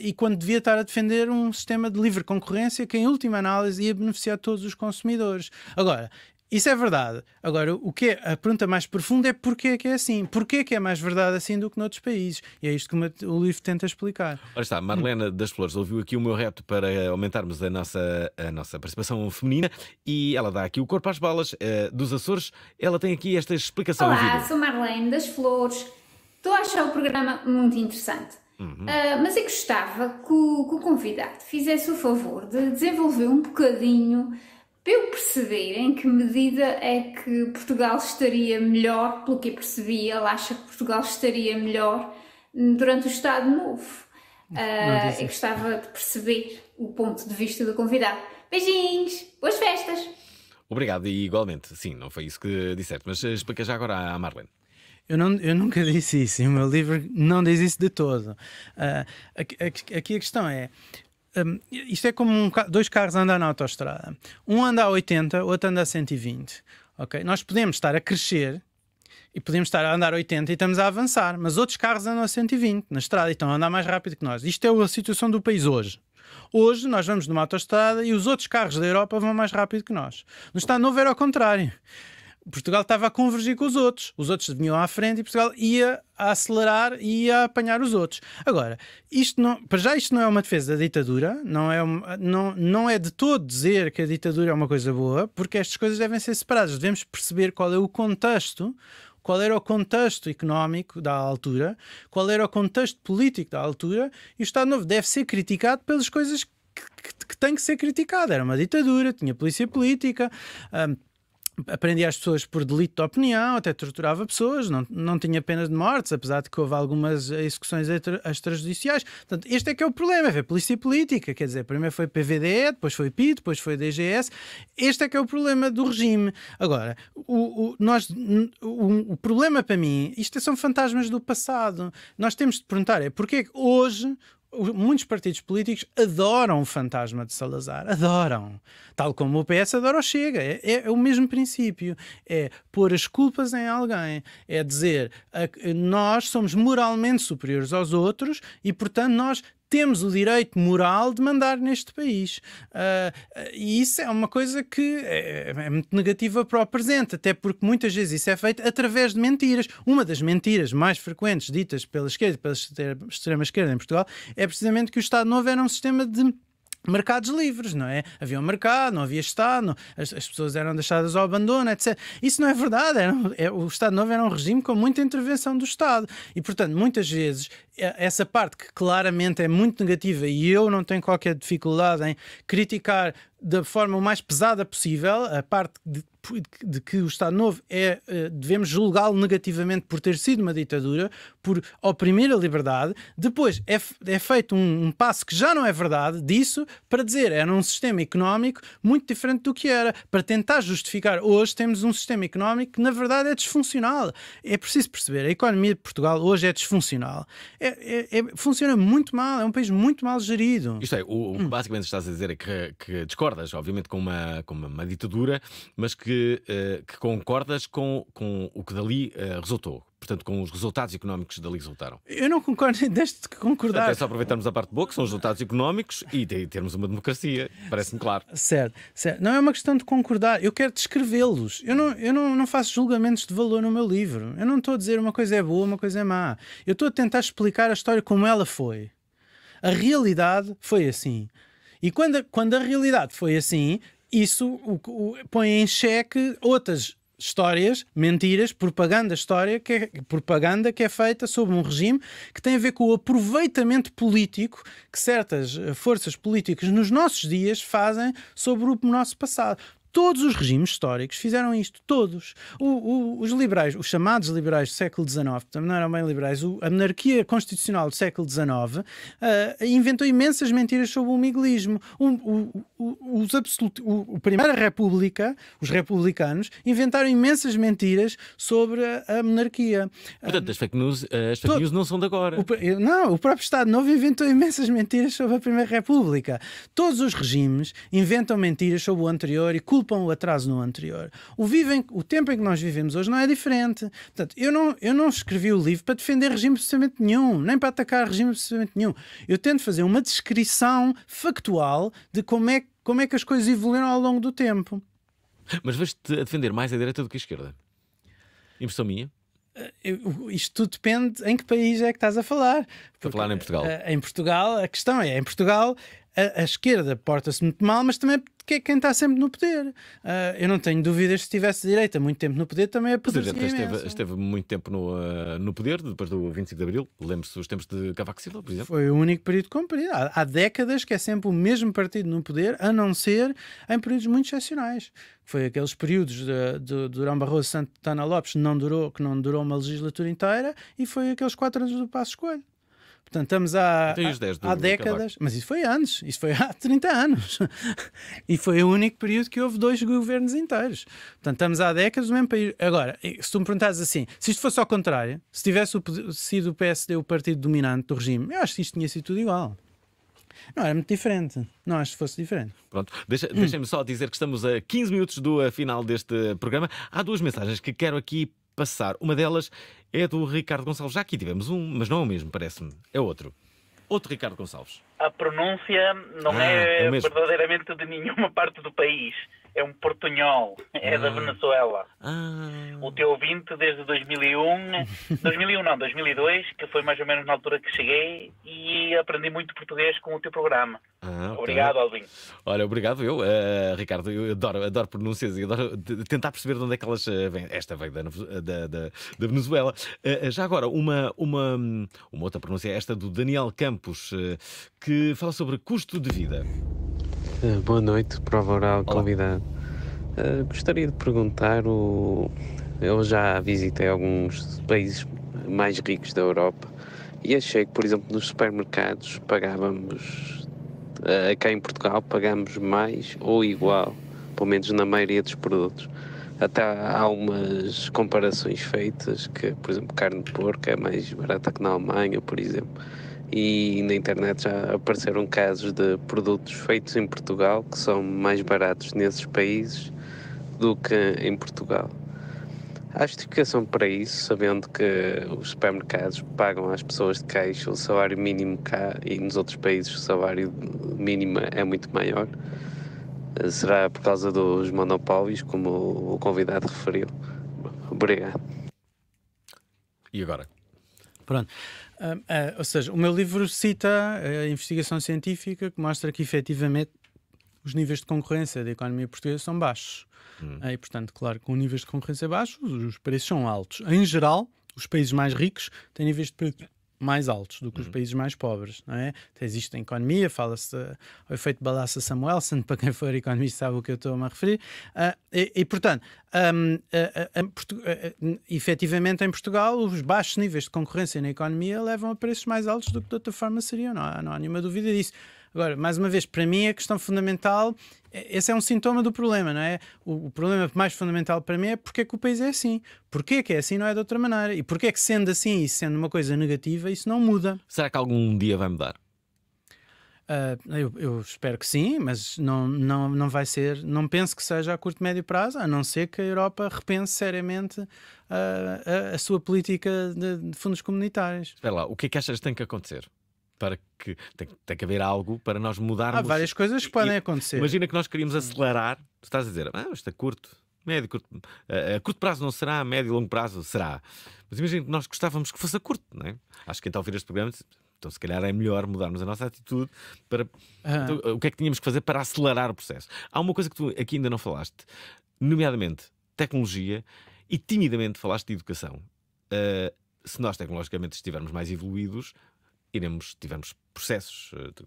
e quando devia estar a defender um sistema de livre concorrência que, em última análise, ia beneficiar a todos os consumidores. Agora, isso é verdade. Agora, o que é, a pergunta mais profunda é porquê que é assim? Porquê que é mais verdade assim do que noutros países? E é isto que o livro tenta explicar. Ora está, Marlena das Flores ouviu aqui o meu reto para eh, aumentarmos a nossa, a nossa participação feminina e ela dá aqui o corpo às balas uh, dos Açores. Ela tem aqui esta explicação. Olá, sou Marlene das Flores. Estou a achar o programa muito interessante. Uhum. Uh, mas eu gostava que o, que o, convidado fizesse o favor de desenvolver um bocadinho para eu perceber em que medida é que Portugal estaria melhor, pelo que eu percebi, ele acha que Portugal estaria melhor durante o Estado Novo. Uh, eu gostava de perceber o ponto de vista do convidado. Beijinhos, boas festas! Obrigado, e igualmente, sim, não foi isso que disseste, mas explica já agora à Marlene. Eu, não, eu nunca [LAUGHS] disse isso, e o meu livro não diz isso de todo. Uh, aqui a questão é: um, isto é como um, dois carros andar na autostrada. Um anda a 80, o outro anda a 120. Okay? Nós podemos estar a crescer e podemos estar a andar a 80 e estamos a avançar, mas outros carros andam a 120 na estrada e estão a andar mais rápido que nós. Isto é a situação do país hoje. Hoje nós vamos numa autostrada e os outros carros da Europa vão mais rápido que nós. está a não ver ao contrário. Portugal estava a convergir com os outros. Os outros vinham à frente e Portugal ia a acelerar e a apanhar os outros. Agora, isto não, para já isto não é uma defesa da ditadura, não é, uma, não, não é de todo dizer que a ditadura é uma coisa boa, porque estas coisas devem ser separadas. Devemos perceber qual é o contexto, qual era o contexto económico da altura, qual era o contexto político da altura, e o Estado Novo deve ser criticado pelas coisas que, que, que têm que ser criticadas. Era uma ditadura, tinha polícia política. Hum, Aprendia as pessoas por delito de opinião, até torturava pessoas, não, não tinha penas de mortes, apesar de que houve algumas execuções extrajudiciais. Portanto, este é que é o problema, é polícia política. Quer dizer, primeiro foi PVDE, depois foi PI, depois foi DGS. Este é que é o problema do regime. Agora, o, o nós, o, o, problema para mim, isto são fantasmas do passado. Nós temos de perguntar é porquê é que hoje muitos partidos políticos adoram o fantasma de Salazar, adoram. Tal como o PS adora o Chega. É, é, é o mesmo princípio. É pôr as culpas em alguém. É dizer, a, nós somos moralmente superiores aos outros e, portanto, nós temos o direito moral de mandar neste país. Uh, e isso é uma coisa que é, é, muito negativa para o presente, até porque muitas vezes isso é feito através de mentiras. Uma das mentiras mais frequentes ditas pela esquerda, pela extrema-esquerda em Portugal, é precisamente que o Estado Novo era um sistema de mercados livres, não é? Havia um mercado, não havia Estado, não, as, as, pessoas eram deixadas ao abandono, etc. Isso não é verdade. Era, é, o Estado Novo era um regime com muita intervenção do Estado. E, portanto, muitas vezes, é, essa parte que claramente é muito negativa, e eu não tenho qualquer dificuldade em criticar da forma mais pesada possível, a parte de, de que o Estado Novo é, eh, devemos julgá-lo negativamente por ter sido uma ditadura, por oprimir a liberdade. Depois é, é feito um, um, passo que já não é verdade disso para dizer era um sistema económico muito diferente do que era. Para tentar justificar hoje, temos um sistema económico que na verdade é disfuncional. É preciso perceber: a economia de Portugal hoje é disfuncional. É, é, é, funciona muito mal, é um país muito mal gerido. Isto é, o, hum. basicamente estás a dizer é que, que discorda concordas, obviamente, com uma, com uma, uma ditadura, mas que, uh, que concordas com, com o que dali uh, resultou. Portanto, com os resultados económicos que dali resultaram. Eu não concordo, [LAUGHS] desde que concordar. Até só aproveitarmos a parte boa, que são os resultados económicos e temos termos uma democracia, parece-me claro. Certo, certo. Não é uma questão de concordar, eu quero descrevê-los. Eu, não, eu não, não faço julgamentos de valor no meu livro. Eu não estou a dizer uma coisa é boa, uma coisa é má. Eu estou a tentar explicar a história como ela foi. A realidade foi assim. E quando, quando a realidade foi assim, isso o, o, põe em xeque outras histórias, mentiras, propaganda história que é, propaganda que é feita sobre um regime que tem a ver com o aproveitamento político que certas eh, forças políticas nos nossos dias fazem sobre o nosso passado. Todos os regimes históricos fizeram isto, todos. O, o, os liberais, os chamados liberais do século XIX, também não eram bem liberais, o, a monarquia constitucional do século XIX uh, ah, inventou imensas mentiras sobre o miguelismo. os absolut... o, Primeira República, os republicanos, inventaram imensas mentiras sobre a, a monarquia. Portanto, as fake news, eh, as fake news não são de agora. Eh, não, o próprio Estado Novo inventou imensas mentiras sobre a Primeira República. Todos os regimes inventam mentiras sobre o anterior e culpam desculpam o atraso no anterior. O, vivem, o tempo em que nós vivemos hoje não é diferente. Portanto, eu não, eu não escrevi o livro para defender regime de nenhum, nem para atacar regime de nenhum. Eu tento fazer uma descrição factual de como é, como é que as coisas evoluíram ao longo do tempo. Mas vais-te a defender mais a direita do que a esquerda? Impressão minha? Eh, isto tudo depende em que país é que estás a falar. Estou a falar em Portugal. Eh, em Portugal, a questão é: em Portugal, a, a esquerda porta-se muito mal, mas também que é quem está sempre no poder. Uh, eu não tenho dúvidas se tivesse direita muito tempo no poder também é possível. Esteve, esteve muito tempo no, uh, no poder, depois do 25 de Abril. Lembre-se dos tempos de Cavaco Silva, por exemplo. Foi o único período cumprido. Há, há, décadas que é sempre o mesmo partido no poder, a não ser em períodos muito excepcionais. Foi aqueles períodos de, Durão Barroso Santana Lopes não durou, que não durou uma legislatura inteira, e foi aqueles quatro anos do Passo Escolho. Portanto, estamos há, então, há décadas, mas isso foi antes, isso foi há 30 [LAUGHS] anos. e foi o único período que houve dois governos inteiros. Portanto, estamos há décadas no mesmo país. Agora, se tu me perguntas assim, se isto fosse ao contrário, se tivesse o, sido o PSD o partido dominante do regime, eu acho que isto tinha sido tudo igual. Não, era muito diferente. Não acho que fosse diferente. Pronto, Deixa, hum. deixem-me só dizer que estamos a 15 minutos do final deste programa. Há duas mensagens que quero aqui passar. Uma delas é do Ricardo Gonçalves. Já aqui tivemos um, mas não é o mesmo, parece-me. É outro. Outro Ricardo Gonçalves. A pronúncia não ah, é, é verdadeiramente de nenhuma [LAUGHS] parte do país é um portunhol, é ah. da Venezuela. Ah. O teu ouvinte desde 2001, 2001 [LAUGHS] não, 2002, que foi mais ou menos na altura que cheguei e aprendi muito português com o teu programa. Ah, okay. Obrigado, Alvin. Olha, obrigado eu, uh, Ricardo. Eu adoro, adoro pronúncias e adoro tentar perceber de onde é que elas eh, vêm. Esta veio da, eh, da, da, da Venezuela. Uh, já agora, uma, uma, uma outra pronúncia, esta do Daniel Campos, uh, que fala sobre custo de vida. Eh, boa noite, prova oral Olá. convidado. Uh, gostaria de perguntar: o... eu já visitei alguns países mais ricos da Europa e achei que, por exemplo, nos supermercados pagávamos, uh, cá em Portugal, pagámos mais ou igual, pelo menos na maioria dos produtos. Até há umas comparações feitas que, por exemplo, carne de porco é mais barata que na Alemanha, por exemplo e na internet já apareceram casos de produtos feitos em Portugal que são mais baratos nesses países do que em Portugal. Há justificação para isso, sabendo que os supermercados pagam às pessoas de caixa o salário mínimo cá e nos outros países o salário mínimo é muito maior. Será por causa dos monopólios, como o convidado referiu. Obrigado. E agora? Pronto. Uh, uh, ou seja, o meu livro cita a investigação científica que mostra que efetivamente os níveis de concorrência da economia portuguesa são baixos. Hum. Ah, e, portanto, claro, com níveis de concorrência baixos, os preços são altos. Em geral, os países mais ricos têm níveis de mais altos do que uhum. os países mais pobres, não é? Então, existe a economia, fala-se o efeito balança Samuelson, para quem for economista sabe o que eu estou a referir, uh, e, e, portanto, um, efetivamente em Portugal os baixos níveis de concorrência na economia levam a preços mais altos do que de outra forma seriam, não há, não há nenhuma dúvida disso. Agora, mais uma vez, para mim a questão fundamental, é, esse é um sintoma do problema, não é? O, o problema mais fundamental para mim é porque é que o país é assim. é que é assim não é de outra maneira? E porque é que sendo assim e sendo uma coisa negativa, isso não muda? Será que algum dia vai mudar? Uh, eu, eu, espero que sim, mas não, não, não vai ser, não penso que seja a curto médio prazo, a não ser que a Europa repense seriamente uh, a, a, sua política de, de, fundos comunitários. Espera lá, o que é que achas que tem que acontecer? para que tem, tem, que haver algo para nós mudarmos. Há várias coisas que podem e, acontecer. Imagina que nós queríamos acelerar, estás a dizer, ah, está é curto, médio, curto, a, eh, a eh, curto prazo não será, a médio e longo prazo será. Mas imagina que nós gostávamos que fosse a curto, não é? Acho que então ouvir este programa. Então, se calhar é melhor mudarmos a nossa atitude para ah. então, eh, o que é que tínhamos que fazer para acelerar o processo. Há uma coisa que tu aqui ainda não falaste, nomeadamente tecnologia e timidamente falaste de educação. Uh, se nós tecnologicamente estivermos mais evoluídos, iremos, tivemos processos eh,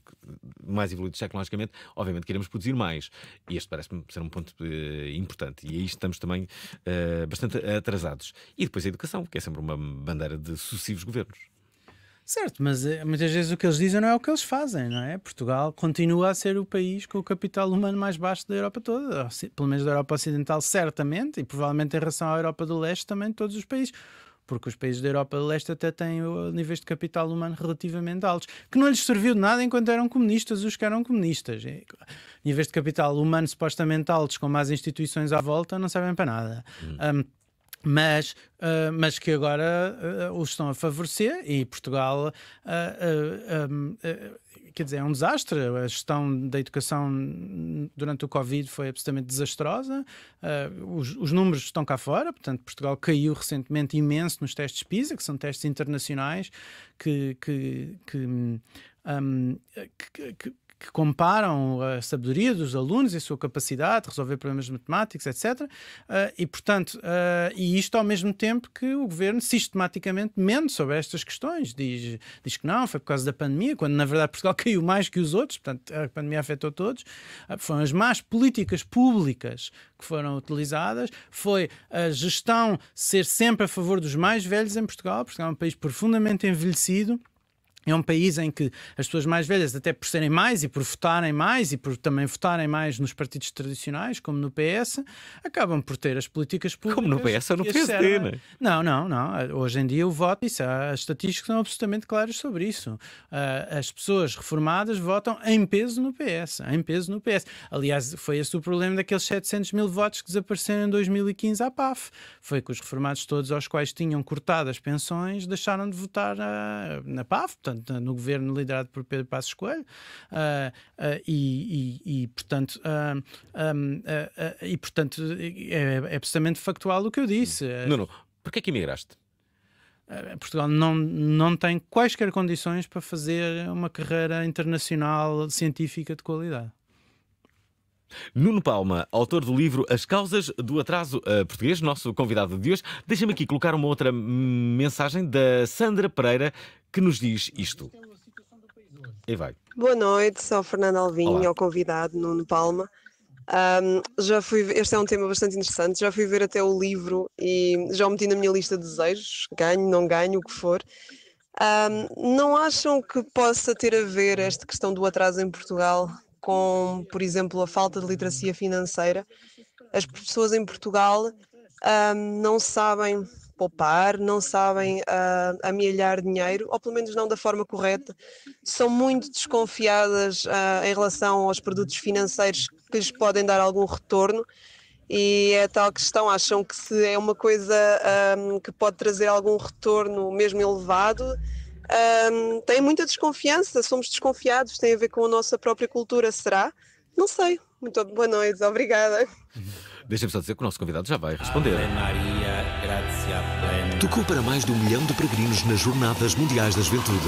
mais evoluídos tecnologicamente, obviamente queremos produzir mais. E este parece-me ser um ponto uh, importante. E aí estamos também uh, bastante atrasados. E depois a educação, que é sempre uma bandeira de sucessivos governos. Certo, mas muitas vezes o que eles dizem não é o que eles fazem, não é? Portugal continua a ser o país com o capital humano mais baixo da Europa toda, pelo menos da Europa Ocidental, certamente, e provavelmente em relação à Europa do Leste também, todos os países porque os países da Europa Leste até têm uh, níveis de capital humano relativamente altos, que não lhes serviu de nada enquanto eram comunistas os que eram comunistas. E, níveis de capital humano supostamente altos, com mais instituições à volta, não servem para nada. Hum. Um, mas, uh, mas que agora uh, uh os estão a favorecer e Portugal uh, uh quer dizer, é um desastre. A gestão da educação durante o Covid foi absolutamente desastrosa. Uh, os, os, números estão cá fora, portanto, Portugal caiu recentemente imenso nos testes PISA, que são testes internacionais que, que, que, um, ah, que que comparam a sabedoria dos alunos e a sua capacidade de resolver problemas matemáticos, etc. Uh, eh, e, portanto, uh, e isto ao mesmo tempo que o governo sistematicamente mente sobre estas questões. Diz, diz que não, foi por causa da pandemia, quando na verdade Portugal [LAUGHS] caiu mais que os outros, portanto, a pandemia afetou todos. Uh, foram as más políticas públicas que foram utilizadas, foi a gestão ser sempre a favor dos mais velhos em Portugal. Portugal é um país profundamente envelhecido é um país em que as pessoas mais velhas, até por serem mais e por votarem mais e por também votarem mais nos partidos tradicionais, como no PS, acabam por ter as políticas públicas. Como no PS ou no PSD, né? não Não, não. Hoje em dia o voto, isso, as estatísticas são absolutamente claras sobre isso. Ah, as pessoas reformadas votam em peso no PS, em peso no PS. Aliás, foi esse o problema daqueles 700 mil votos que desapareceram em 2015 à PAF. Foi que os reformados todos aos quais tinham cortado as pensões deixaram de votar ah, na PAF portanto, no governo liderado por Pedro Passos Coelho, ah, ah, e, e, e, portanto, um, ah, e, portanto é, é precisamente factual o que eu disse. Não, não. Porquê que emigraste? Portugal não, não tem quaisquer condições para fazer uma carreira internacional científica de qualidade. Nuno Palma, autor do livro As Causas do Atraso uh, Português, nosso convidado de hoje. Deixa-me aqui colocar uma outra hum, mensagem da Sandra Pereira que nos diz isto. E vai. Boa noite, sou Fernando Alvim, ao convidado Nuno Palma. Um, já fui, este é um tema bastante interessante. Já fui ver até o livro e já o meti na minha lista de desejos, ganho, não ganho, o que for. Um, não acham que possa ter a ver esta questão do atraso em Portugal com, por exemplo, a falta de literacia financeira, as pessoas em Portugal um, não sabem poupar, não sabem uh, dinheiro, ou pelo menos não da forma correta. São muito desconfiadas uh, em relação aos produtos financeiros que lhes podem dar algum retorno. E é tal questão, acham que se é uma coisa um, que pode trazer algum retorno mesmo elevado, um, têm muita desconfiança, somos desconfiados, tem a ver com a nossa própria cultura, será? Não sei. Muito boa noite, obrigada. Deixa-me só dizer que o nosso convidado já vai responder. Maria, plena. Tocou para mais de um milhão de peregrinos nas Jornadas Mundiais da Juventude.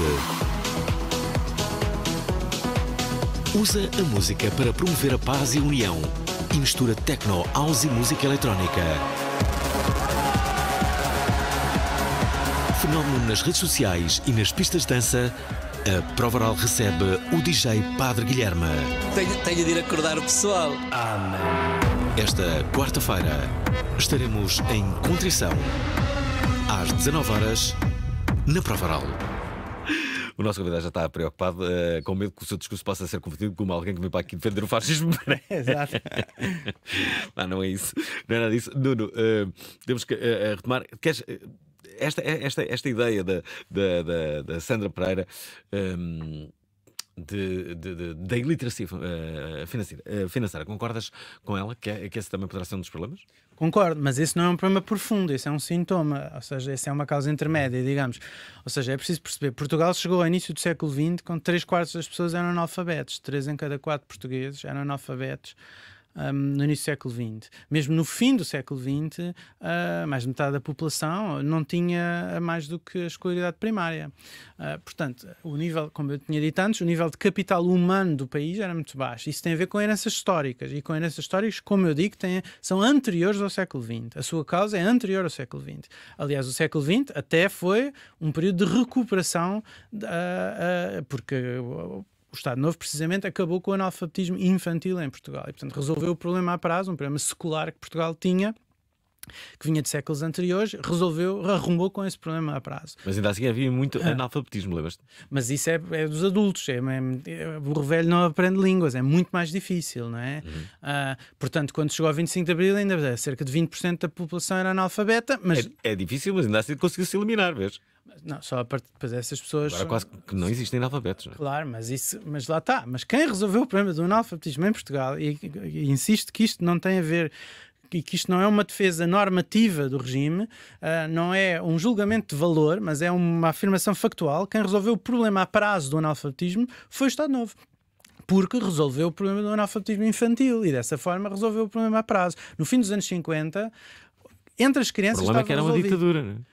Usa a música para promover a paz e a união e mistura techno, house e música eletrónica. Fenómeno nas redes sociais e nas pistas de dança, a Prova recebe o DJ Padre Guilherme. Tenho, tenho de ir acordar o pessoal. Amém. Esta quarta-feira estaremos em Contrição, às 19 horas na Prova O nosso convidado já está preocupado, uh, com medo que o seu discurso possa ser convertido como alguém que vem para aqui defender o fascismo. [LAUGHS] Exato. não, não é isso. Não é nada disso. Nuno, uh, temos que uh, retomar. Queres esta, esta, esta ideia da, da, da, da Sandra Pereira. Um, de, de, de, da iliteracia eh, financeira, eh, financeira, Concordas com ela que, é, que esse também poderá ser um dos problemas? Concordo, mas isso não é um problema profundo, isso é um sintoma, ou seja, isso é uma causa intermédia, digamos. Ou seja, é preciso perceber: Portugal chegou ao início do século XX com 3 quartos das pessoas eram analfabetos, 3 em cada 4 portugueses eram analfabetos um, no início do século XX. Mesmo no fim do século XX, uh, ah, mais de metade da população não tinha mais do que a escolaridade primária. Uh, portanto, o nível, como eu tinha dito antes, o nível de capital humano do país era muito baixo. Isso tem a ver com heranças históricas. E com heranças históricas, como eu digo, têm, são anteriores ao século XX. A sua causa é anterior ao século XX. Aliás, o século XX até foi um período de recuperação, uh, porque o Estado Novo, precisamente, acabou com o analfabetismo infantil em Portugal. E, portanto, resolveu o problema a prazo, um problema secular que Portugal tinha, que vinha de séculos anteriores, resolveu, arrumou com esse problema a prazo. Mas ainda assim havia muito ah. analfabetismo, lembras-te? Mas isso é, é dos adultos, é, é, o velho não aprende línguas, é muito mais difícil, não é? Uhum. Ah, portanto, quando chegou ao 25 de Abril, ainda é cerca de 20% da população era analfabeta, mas... É, é difícil, mas ainda assim conseguiu-se eliminar, vês? Não, só a partir depois essas pessoas. Agora quase que não existem analfabetos, não é? Claro, mas, isso, mas lá está. Mas quem resolveu o problema do analfabetismo em Portugal, e, e, insisto que isto não tem a ver e que isto não é uma defesa normativa do regime, uh, não é um julgamento de valor, mas é uma afirmação factual. Quem resolveu o problema a prazo do analfabetismo foi o Estado Novo porque resolveu o problema do analfabetismo infantil e dessa forma resolveu o problema a prazo. No fim dos anos 50, entre as crianças. O problema é que era resolvido. uma ditadura, não é?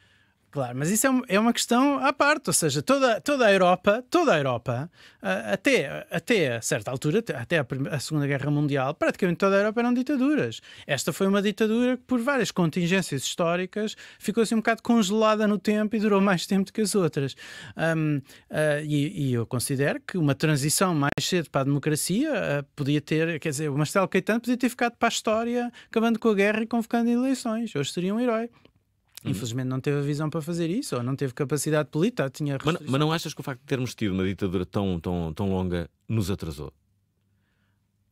Claro, mas isso é, é uma questão à parte, ou seja, toda, toda a Europa, toda a Europa, ah, até, até a certa altura, até a, Primeira, a Segunda Guerra Mundial, praticamente toda a Europa eram ditaduras. Esta foi uma ditadura que, por várias contingências históricas, ficou assim um bocado congelada no tempo e durou mais tempo do que as outras. Um, uh, ah, e, e, eu considero que uma transição mais cedo para a democracia uh, podia ter, quer dizer, o Marcelo Caetano podia ter ficado para a história, acabando com a guerra e convocando eleições. Hoje seria um herói. Uhum. Infelizmente não teve a visão para fazer isso, ou não teve capacidade política, tinha mas, mas, não achas que o facto de termos tido uma ditadura tão, tão, tão longa nos atrasou?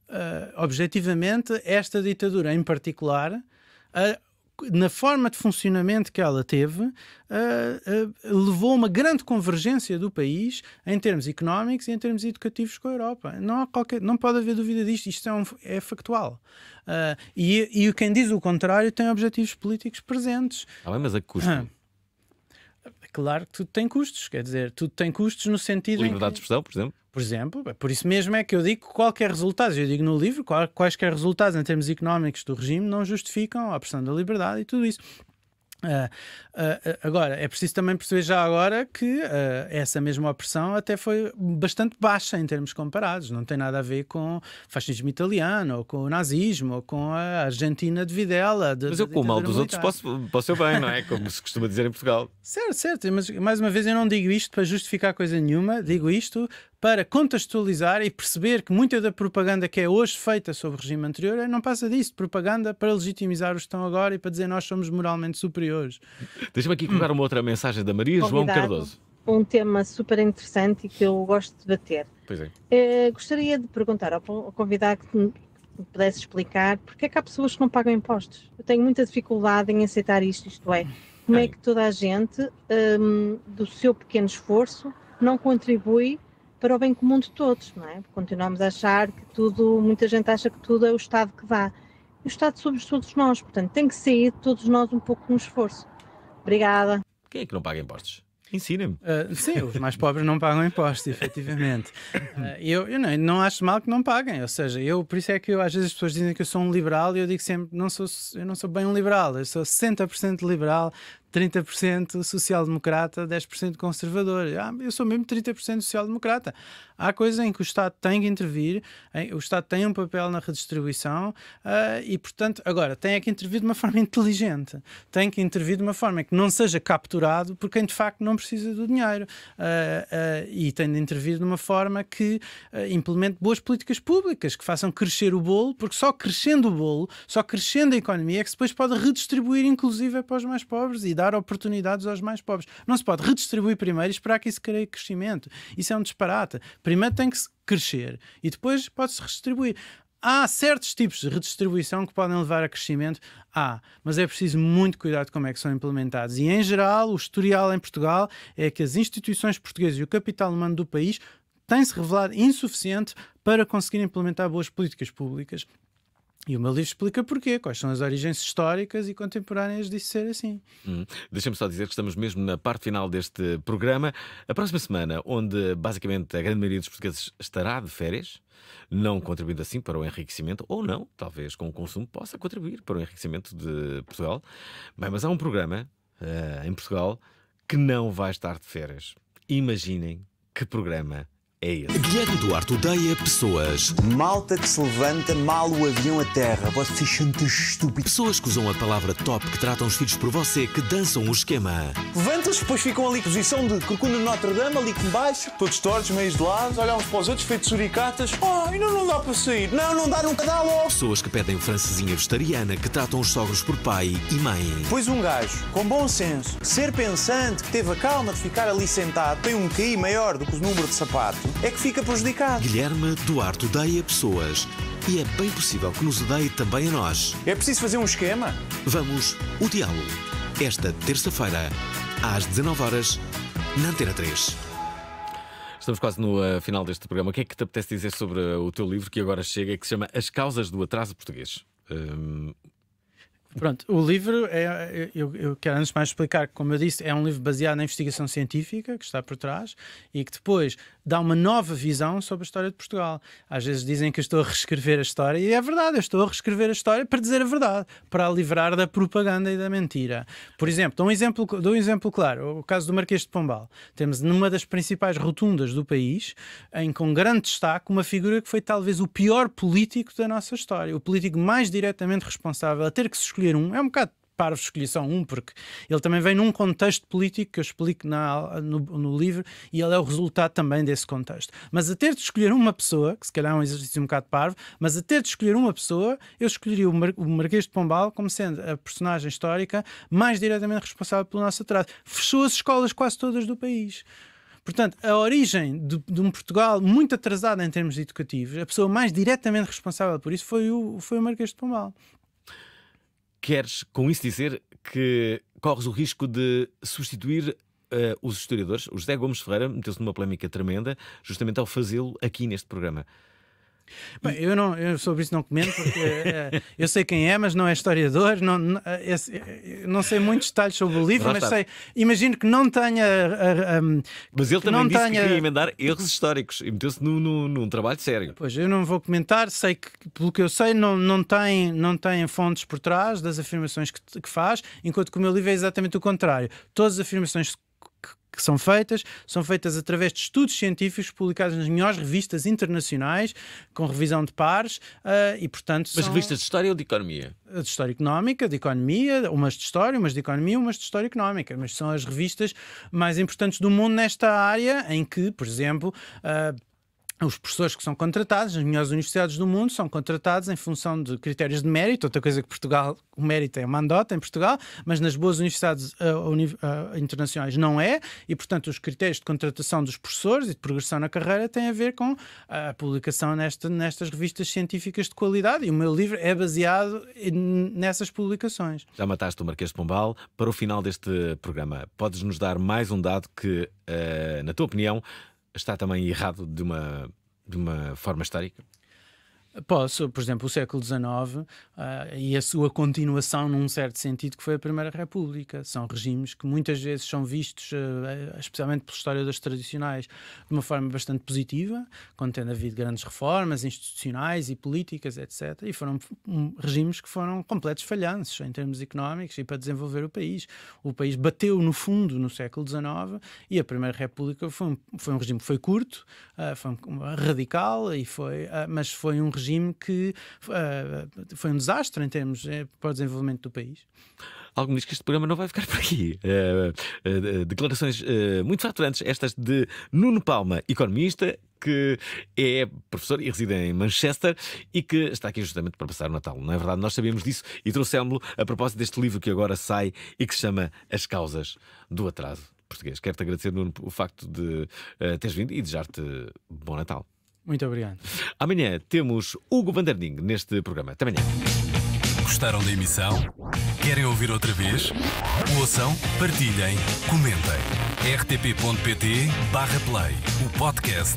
Uh, objetivamente, esta ditadura em particular uh, na forma de funcionamento que ela teve, uh, uh, levou uma grande convergência do país em termos económicos e em termos educativos com a Europa. Não, há qualquer, não pode haver dúvida disto, isto é, um, é factual. Uh, e, e quem diz o contrário tem objetivos políticos presentes. Ah, mas a custo? Claro que tudo tem custos, quer dizer, tudo tem custos no sentido. Liberdade que... de expressão, por exemplo? Por exemplo, é por isso mesmo é que eu digo que qualquer resultado, eu digo no livro, quaisquer resultados em termos económicos do regime não justificam a pressão da liberdade e tudo isso. Uh, uh, agora, é preciso também perceber já agora que uh, essa mesma opressão até foi bastante baixa em termos comparados, não tem nada a ver com o fascismo italiano, ou com o nazismo, ou com a Argentina de Videla. De, mas eu, com o mal dos outros, posso, posso eu bem, não é? Como se costuma dizer em Portugal. [LAUGHS] Certo, certo, mas mais uma vez eu não digo isto para justificar coisa nenhuma, digo isto para contextualizar e perceber que muita da propaganda que é hoje feita sobre o regime anterior não passa disso, propaganda para legitimizar os que estão agora e para dizer nós somos moralmente superiores. Deixa-me aqui colocar uma outra mensagem da Maria Convidado João Cardoso. Um tema super interessante e que eu gosto de debater. Pois é. Uh, gostaria de perguntar ao convidado que me pudesse explicar porque é que há pessoas que não pagam impostos. Eu tenho muita dificuldade em aceitar isto, isto é, como é que toda a gente, um, do seu pequeno esforço, não contribui para o bem comum de todos, não é? Continuamos a achar que tudo, muita gente acha que tudo é o Estado que vá. E o Estado somos todos nós, portanto, tem que sair todos nós um pouco com esforço. Obrigada. Quem é que não paga impostos? ensinem me Uh, ah, sim, os mais pobres não pagam impostos, efetivamente. Uh, eu, eu não, não, acho mal que não paguem, ou seja, eu, por isso é que eu, às vezes as pessoas dizem que eu sou um liberal e eu digo sempre, não sou, eu não sou bem um liberal, eu sou 60% liberal, 30% social-democrata, 10% conservador. Ah, eu sou mesmo 30% social-democrata. Há coisas em que o Estado tem que intervir, o Estado tem um papel na redistribuição uh, e, portanto, agora tem é que intervir de uma [LAUGHS] forma inteligente, tem que intervir de uma forma que não seja capturado por quem de facto não precisa do dinheiro uh, uh, e tem de intervir de uma forma que implemente boas políticas públicas, que façam crescer o bolo, porque só crescendo o bolo, só crescendo a economia é que depois pode redistribuir, inclusive, para os mais pobres e dar oportunidades aos mais pobres. Não se pode redistribuir primeiro e esperar que isso crie crescimento. Isso é um disparate. Primeiro tem que crescer e depois pode-se redistribuir. Há certos tipos de redistribuição que podem levar a crescimento, há, mas é preciso muito cuidado como é que são implementados. E em geral, o historial em Portugal é que as instituições portuguesas e o capital humano do país têm se revelado insuficiente para conseguir implementar boas políticas públicas. E o meu livro explica porquê, quais são as origens históricas e contemporâneas disso ser assim. Hum. Deixa-me só dizer que estamos mesmo na parte final deste programa. A próxima semana, onde basicamente a grande maioria dos portugueses estará de férias, não contribuindo assim para o enriquecimento, ou não, talvez com o consumo possa contribuir para o enriquecimento de Portugal. Bem, mas há um programa uh, em Portugal que não vai estar de férias. Imaginem que programa é esse. Guilherme Duarte odeia pessoas. Malta que se levanta mal o avião a terra. Vocês são estúpidos. Pessoas que usam a palavra top, que tratam os filhos por você, que dançam o esquema. Levantam-se, depois ficam ali, posição de corcunda Notre Dame, ali com baixo, todos tortos, meios de lado, olhamos uns para os outros, feitos suricatas. Oh, ah, ainda não dá para sair. Não, não dá, nunca dá logo. Pessoas que pedem francesinha vegetariana, que tratam os sogros por pai e mãe. Pois um gajo, com bom senso, ser pensante, que teve a calma de ficar ali sentado, tem um QI maior do que o número de sapatos é que fica prejudicado. Guilherme Duarte odeia pessoas e é bem possível que nos odeie também a nós. É preciso fazer um esquema? Vamos, o diálogo. Esta terça-feira, às 19 horas na Antena 3. Estamos quase no uh, final deste programa. O que é que te apetece dizer sobre uh, o teu livro que agora chega, que se chama As Causas do Atraso Português? Um, Pronto, o livro é, é, eu, eu, quero antes mais explicar que, como eu disse, é um livro baseado na investigação científica que está por trás e que depois dá uma nova visão sobre a história de Portugal. Às vezes dizem que eu estou a reescrever a história e é verdade, eu estou a reescrever a história para dizer a verdade, para a livrar da propaganda e da mentira. Por exemplo, dou um exemplo, dou um exemplo claro, o caso do Marquês de Pombal. Temos numa das principais rotundas do país, em com grande destaque, uma figura que foi talvez o pior político da nossa história, o político mais diretamente responsável a ter que se escolher escolher um, é um bocado para escolher só um, porque ele também vem num contexto político que eu explico na, no, no, livro e ele é o resultado também desse contexto. Mas a ter de escolher uma pessoa, que se calhar é um exercício um bocado parvo, mas a ter de escolher uma pessoa, eu escolheria o, Mar, o Marquês de Pombal como sendo a personagem histórica mais diretamente responsável pelo nosso atraso. Fechou as escolas quase todas do país. Portanto, a origem de, de, um Portugal muito atrasado em termos educativos, a pessoa mais diretamente responsável por isso foi o, foi o Marquês de Pombal queres com isso dizer que corres o risco de substituir uh, os historiadores? O José Gomes Ferreira meteu-se numa polémica tremenda justamente ao fazê-lo aqui neste programa. Bem, eu, não, eu sobre isso não comento, porque uh, eu sei quem é, mas não é historiador, não, não, esse, não sei muitos detalhes sobre o livro, mas sei, imagino que não tenha. Uh, um, mas ele também disse tenha... que queria emendar erros históricos e meteu-se num, num, num, trabalho sério. Pois, eu não vou comentar, sei que, pelo que eu sei, não, não, tem, não tem fontes por trás das afirmações que, que faz, enquanto que o meu livro é exatamente o contrário. Todas as afirmações que são feitas, são feitas através de estudos científicos publicados nas melhores revistas internacionais, com revisão de pares, uh, e portanto. Mas são... revistas de história ou de economia? Eh, de história económica, de economia, umas de história, umas de economia, umas de história económica, mas são as revistas mais importantes do mundo nesta área, em que, por exemplo, uh, os professores que são contratados nas melhores universidades do mundo são contratados em função de critérios de mérito, outra coisa que Portugal, o mérito é uma andota em Portugal, mas nas boas universidades uh, uni uh, internacionais não é, e portanto os critérios de contratação dos professores e de progressão na carreira têm a ver com a publicação nesta, nestas revistas científicas de qualidade, e o meu livro é baseado nessas publicações. Já mataste o Marquês de Pombal. Para o final deste programa, podes nos dar mais um dado que, uh, na tua opinião, está também errado de uma, de uma forma histórica. Posso, por exemplo, o século XIX uh, ah, e a sua continuação, num certo sentido, que foi a Primeira República. São regimes que muitas vezes são vistos, uh, especialmente pela história das tradicionais, de uma forma bastante positiva, quando tendo havido grandes reformas institucionais e políticas, etc. E foram um, regimes que foram completos falhanços em termos económicos e para desenvolver o país. O país bateu no fundo no século XIX e a Primeira República foi um, foi um regime que foi curto, uh, foi um, radical, e foi, mas foi um regime regime que uh, foi um desastre em termos uh, para o desenvolvimento do país. Algo me diz que este programa não vai ficar por aqui. Uh, declarações muito faturantes, estas de Nuno Palma, economista, que é professor e reside em Manchester e que está aqui justamente para passar o Natal. Não é verdade? Nós sabíamos disso e trouxemos-lo a propósito deste livro que agora sai e que se chama As Causas do Atraso Português. Quero-te agradecer, Nuno, o facto de uh, teres vindo e desejar-te bom Natal. Muito obrigado. Amanhã temos Hugo Vanderding neste programa. Até amanhã. Gostaram da emissão? Querem ouvir outra vez? Ouçam, partilhem, comentem. rtp.pt/play o podcast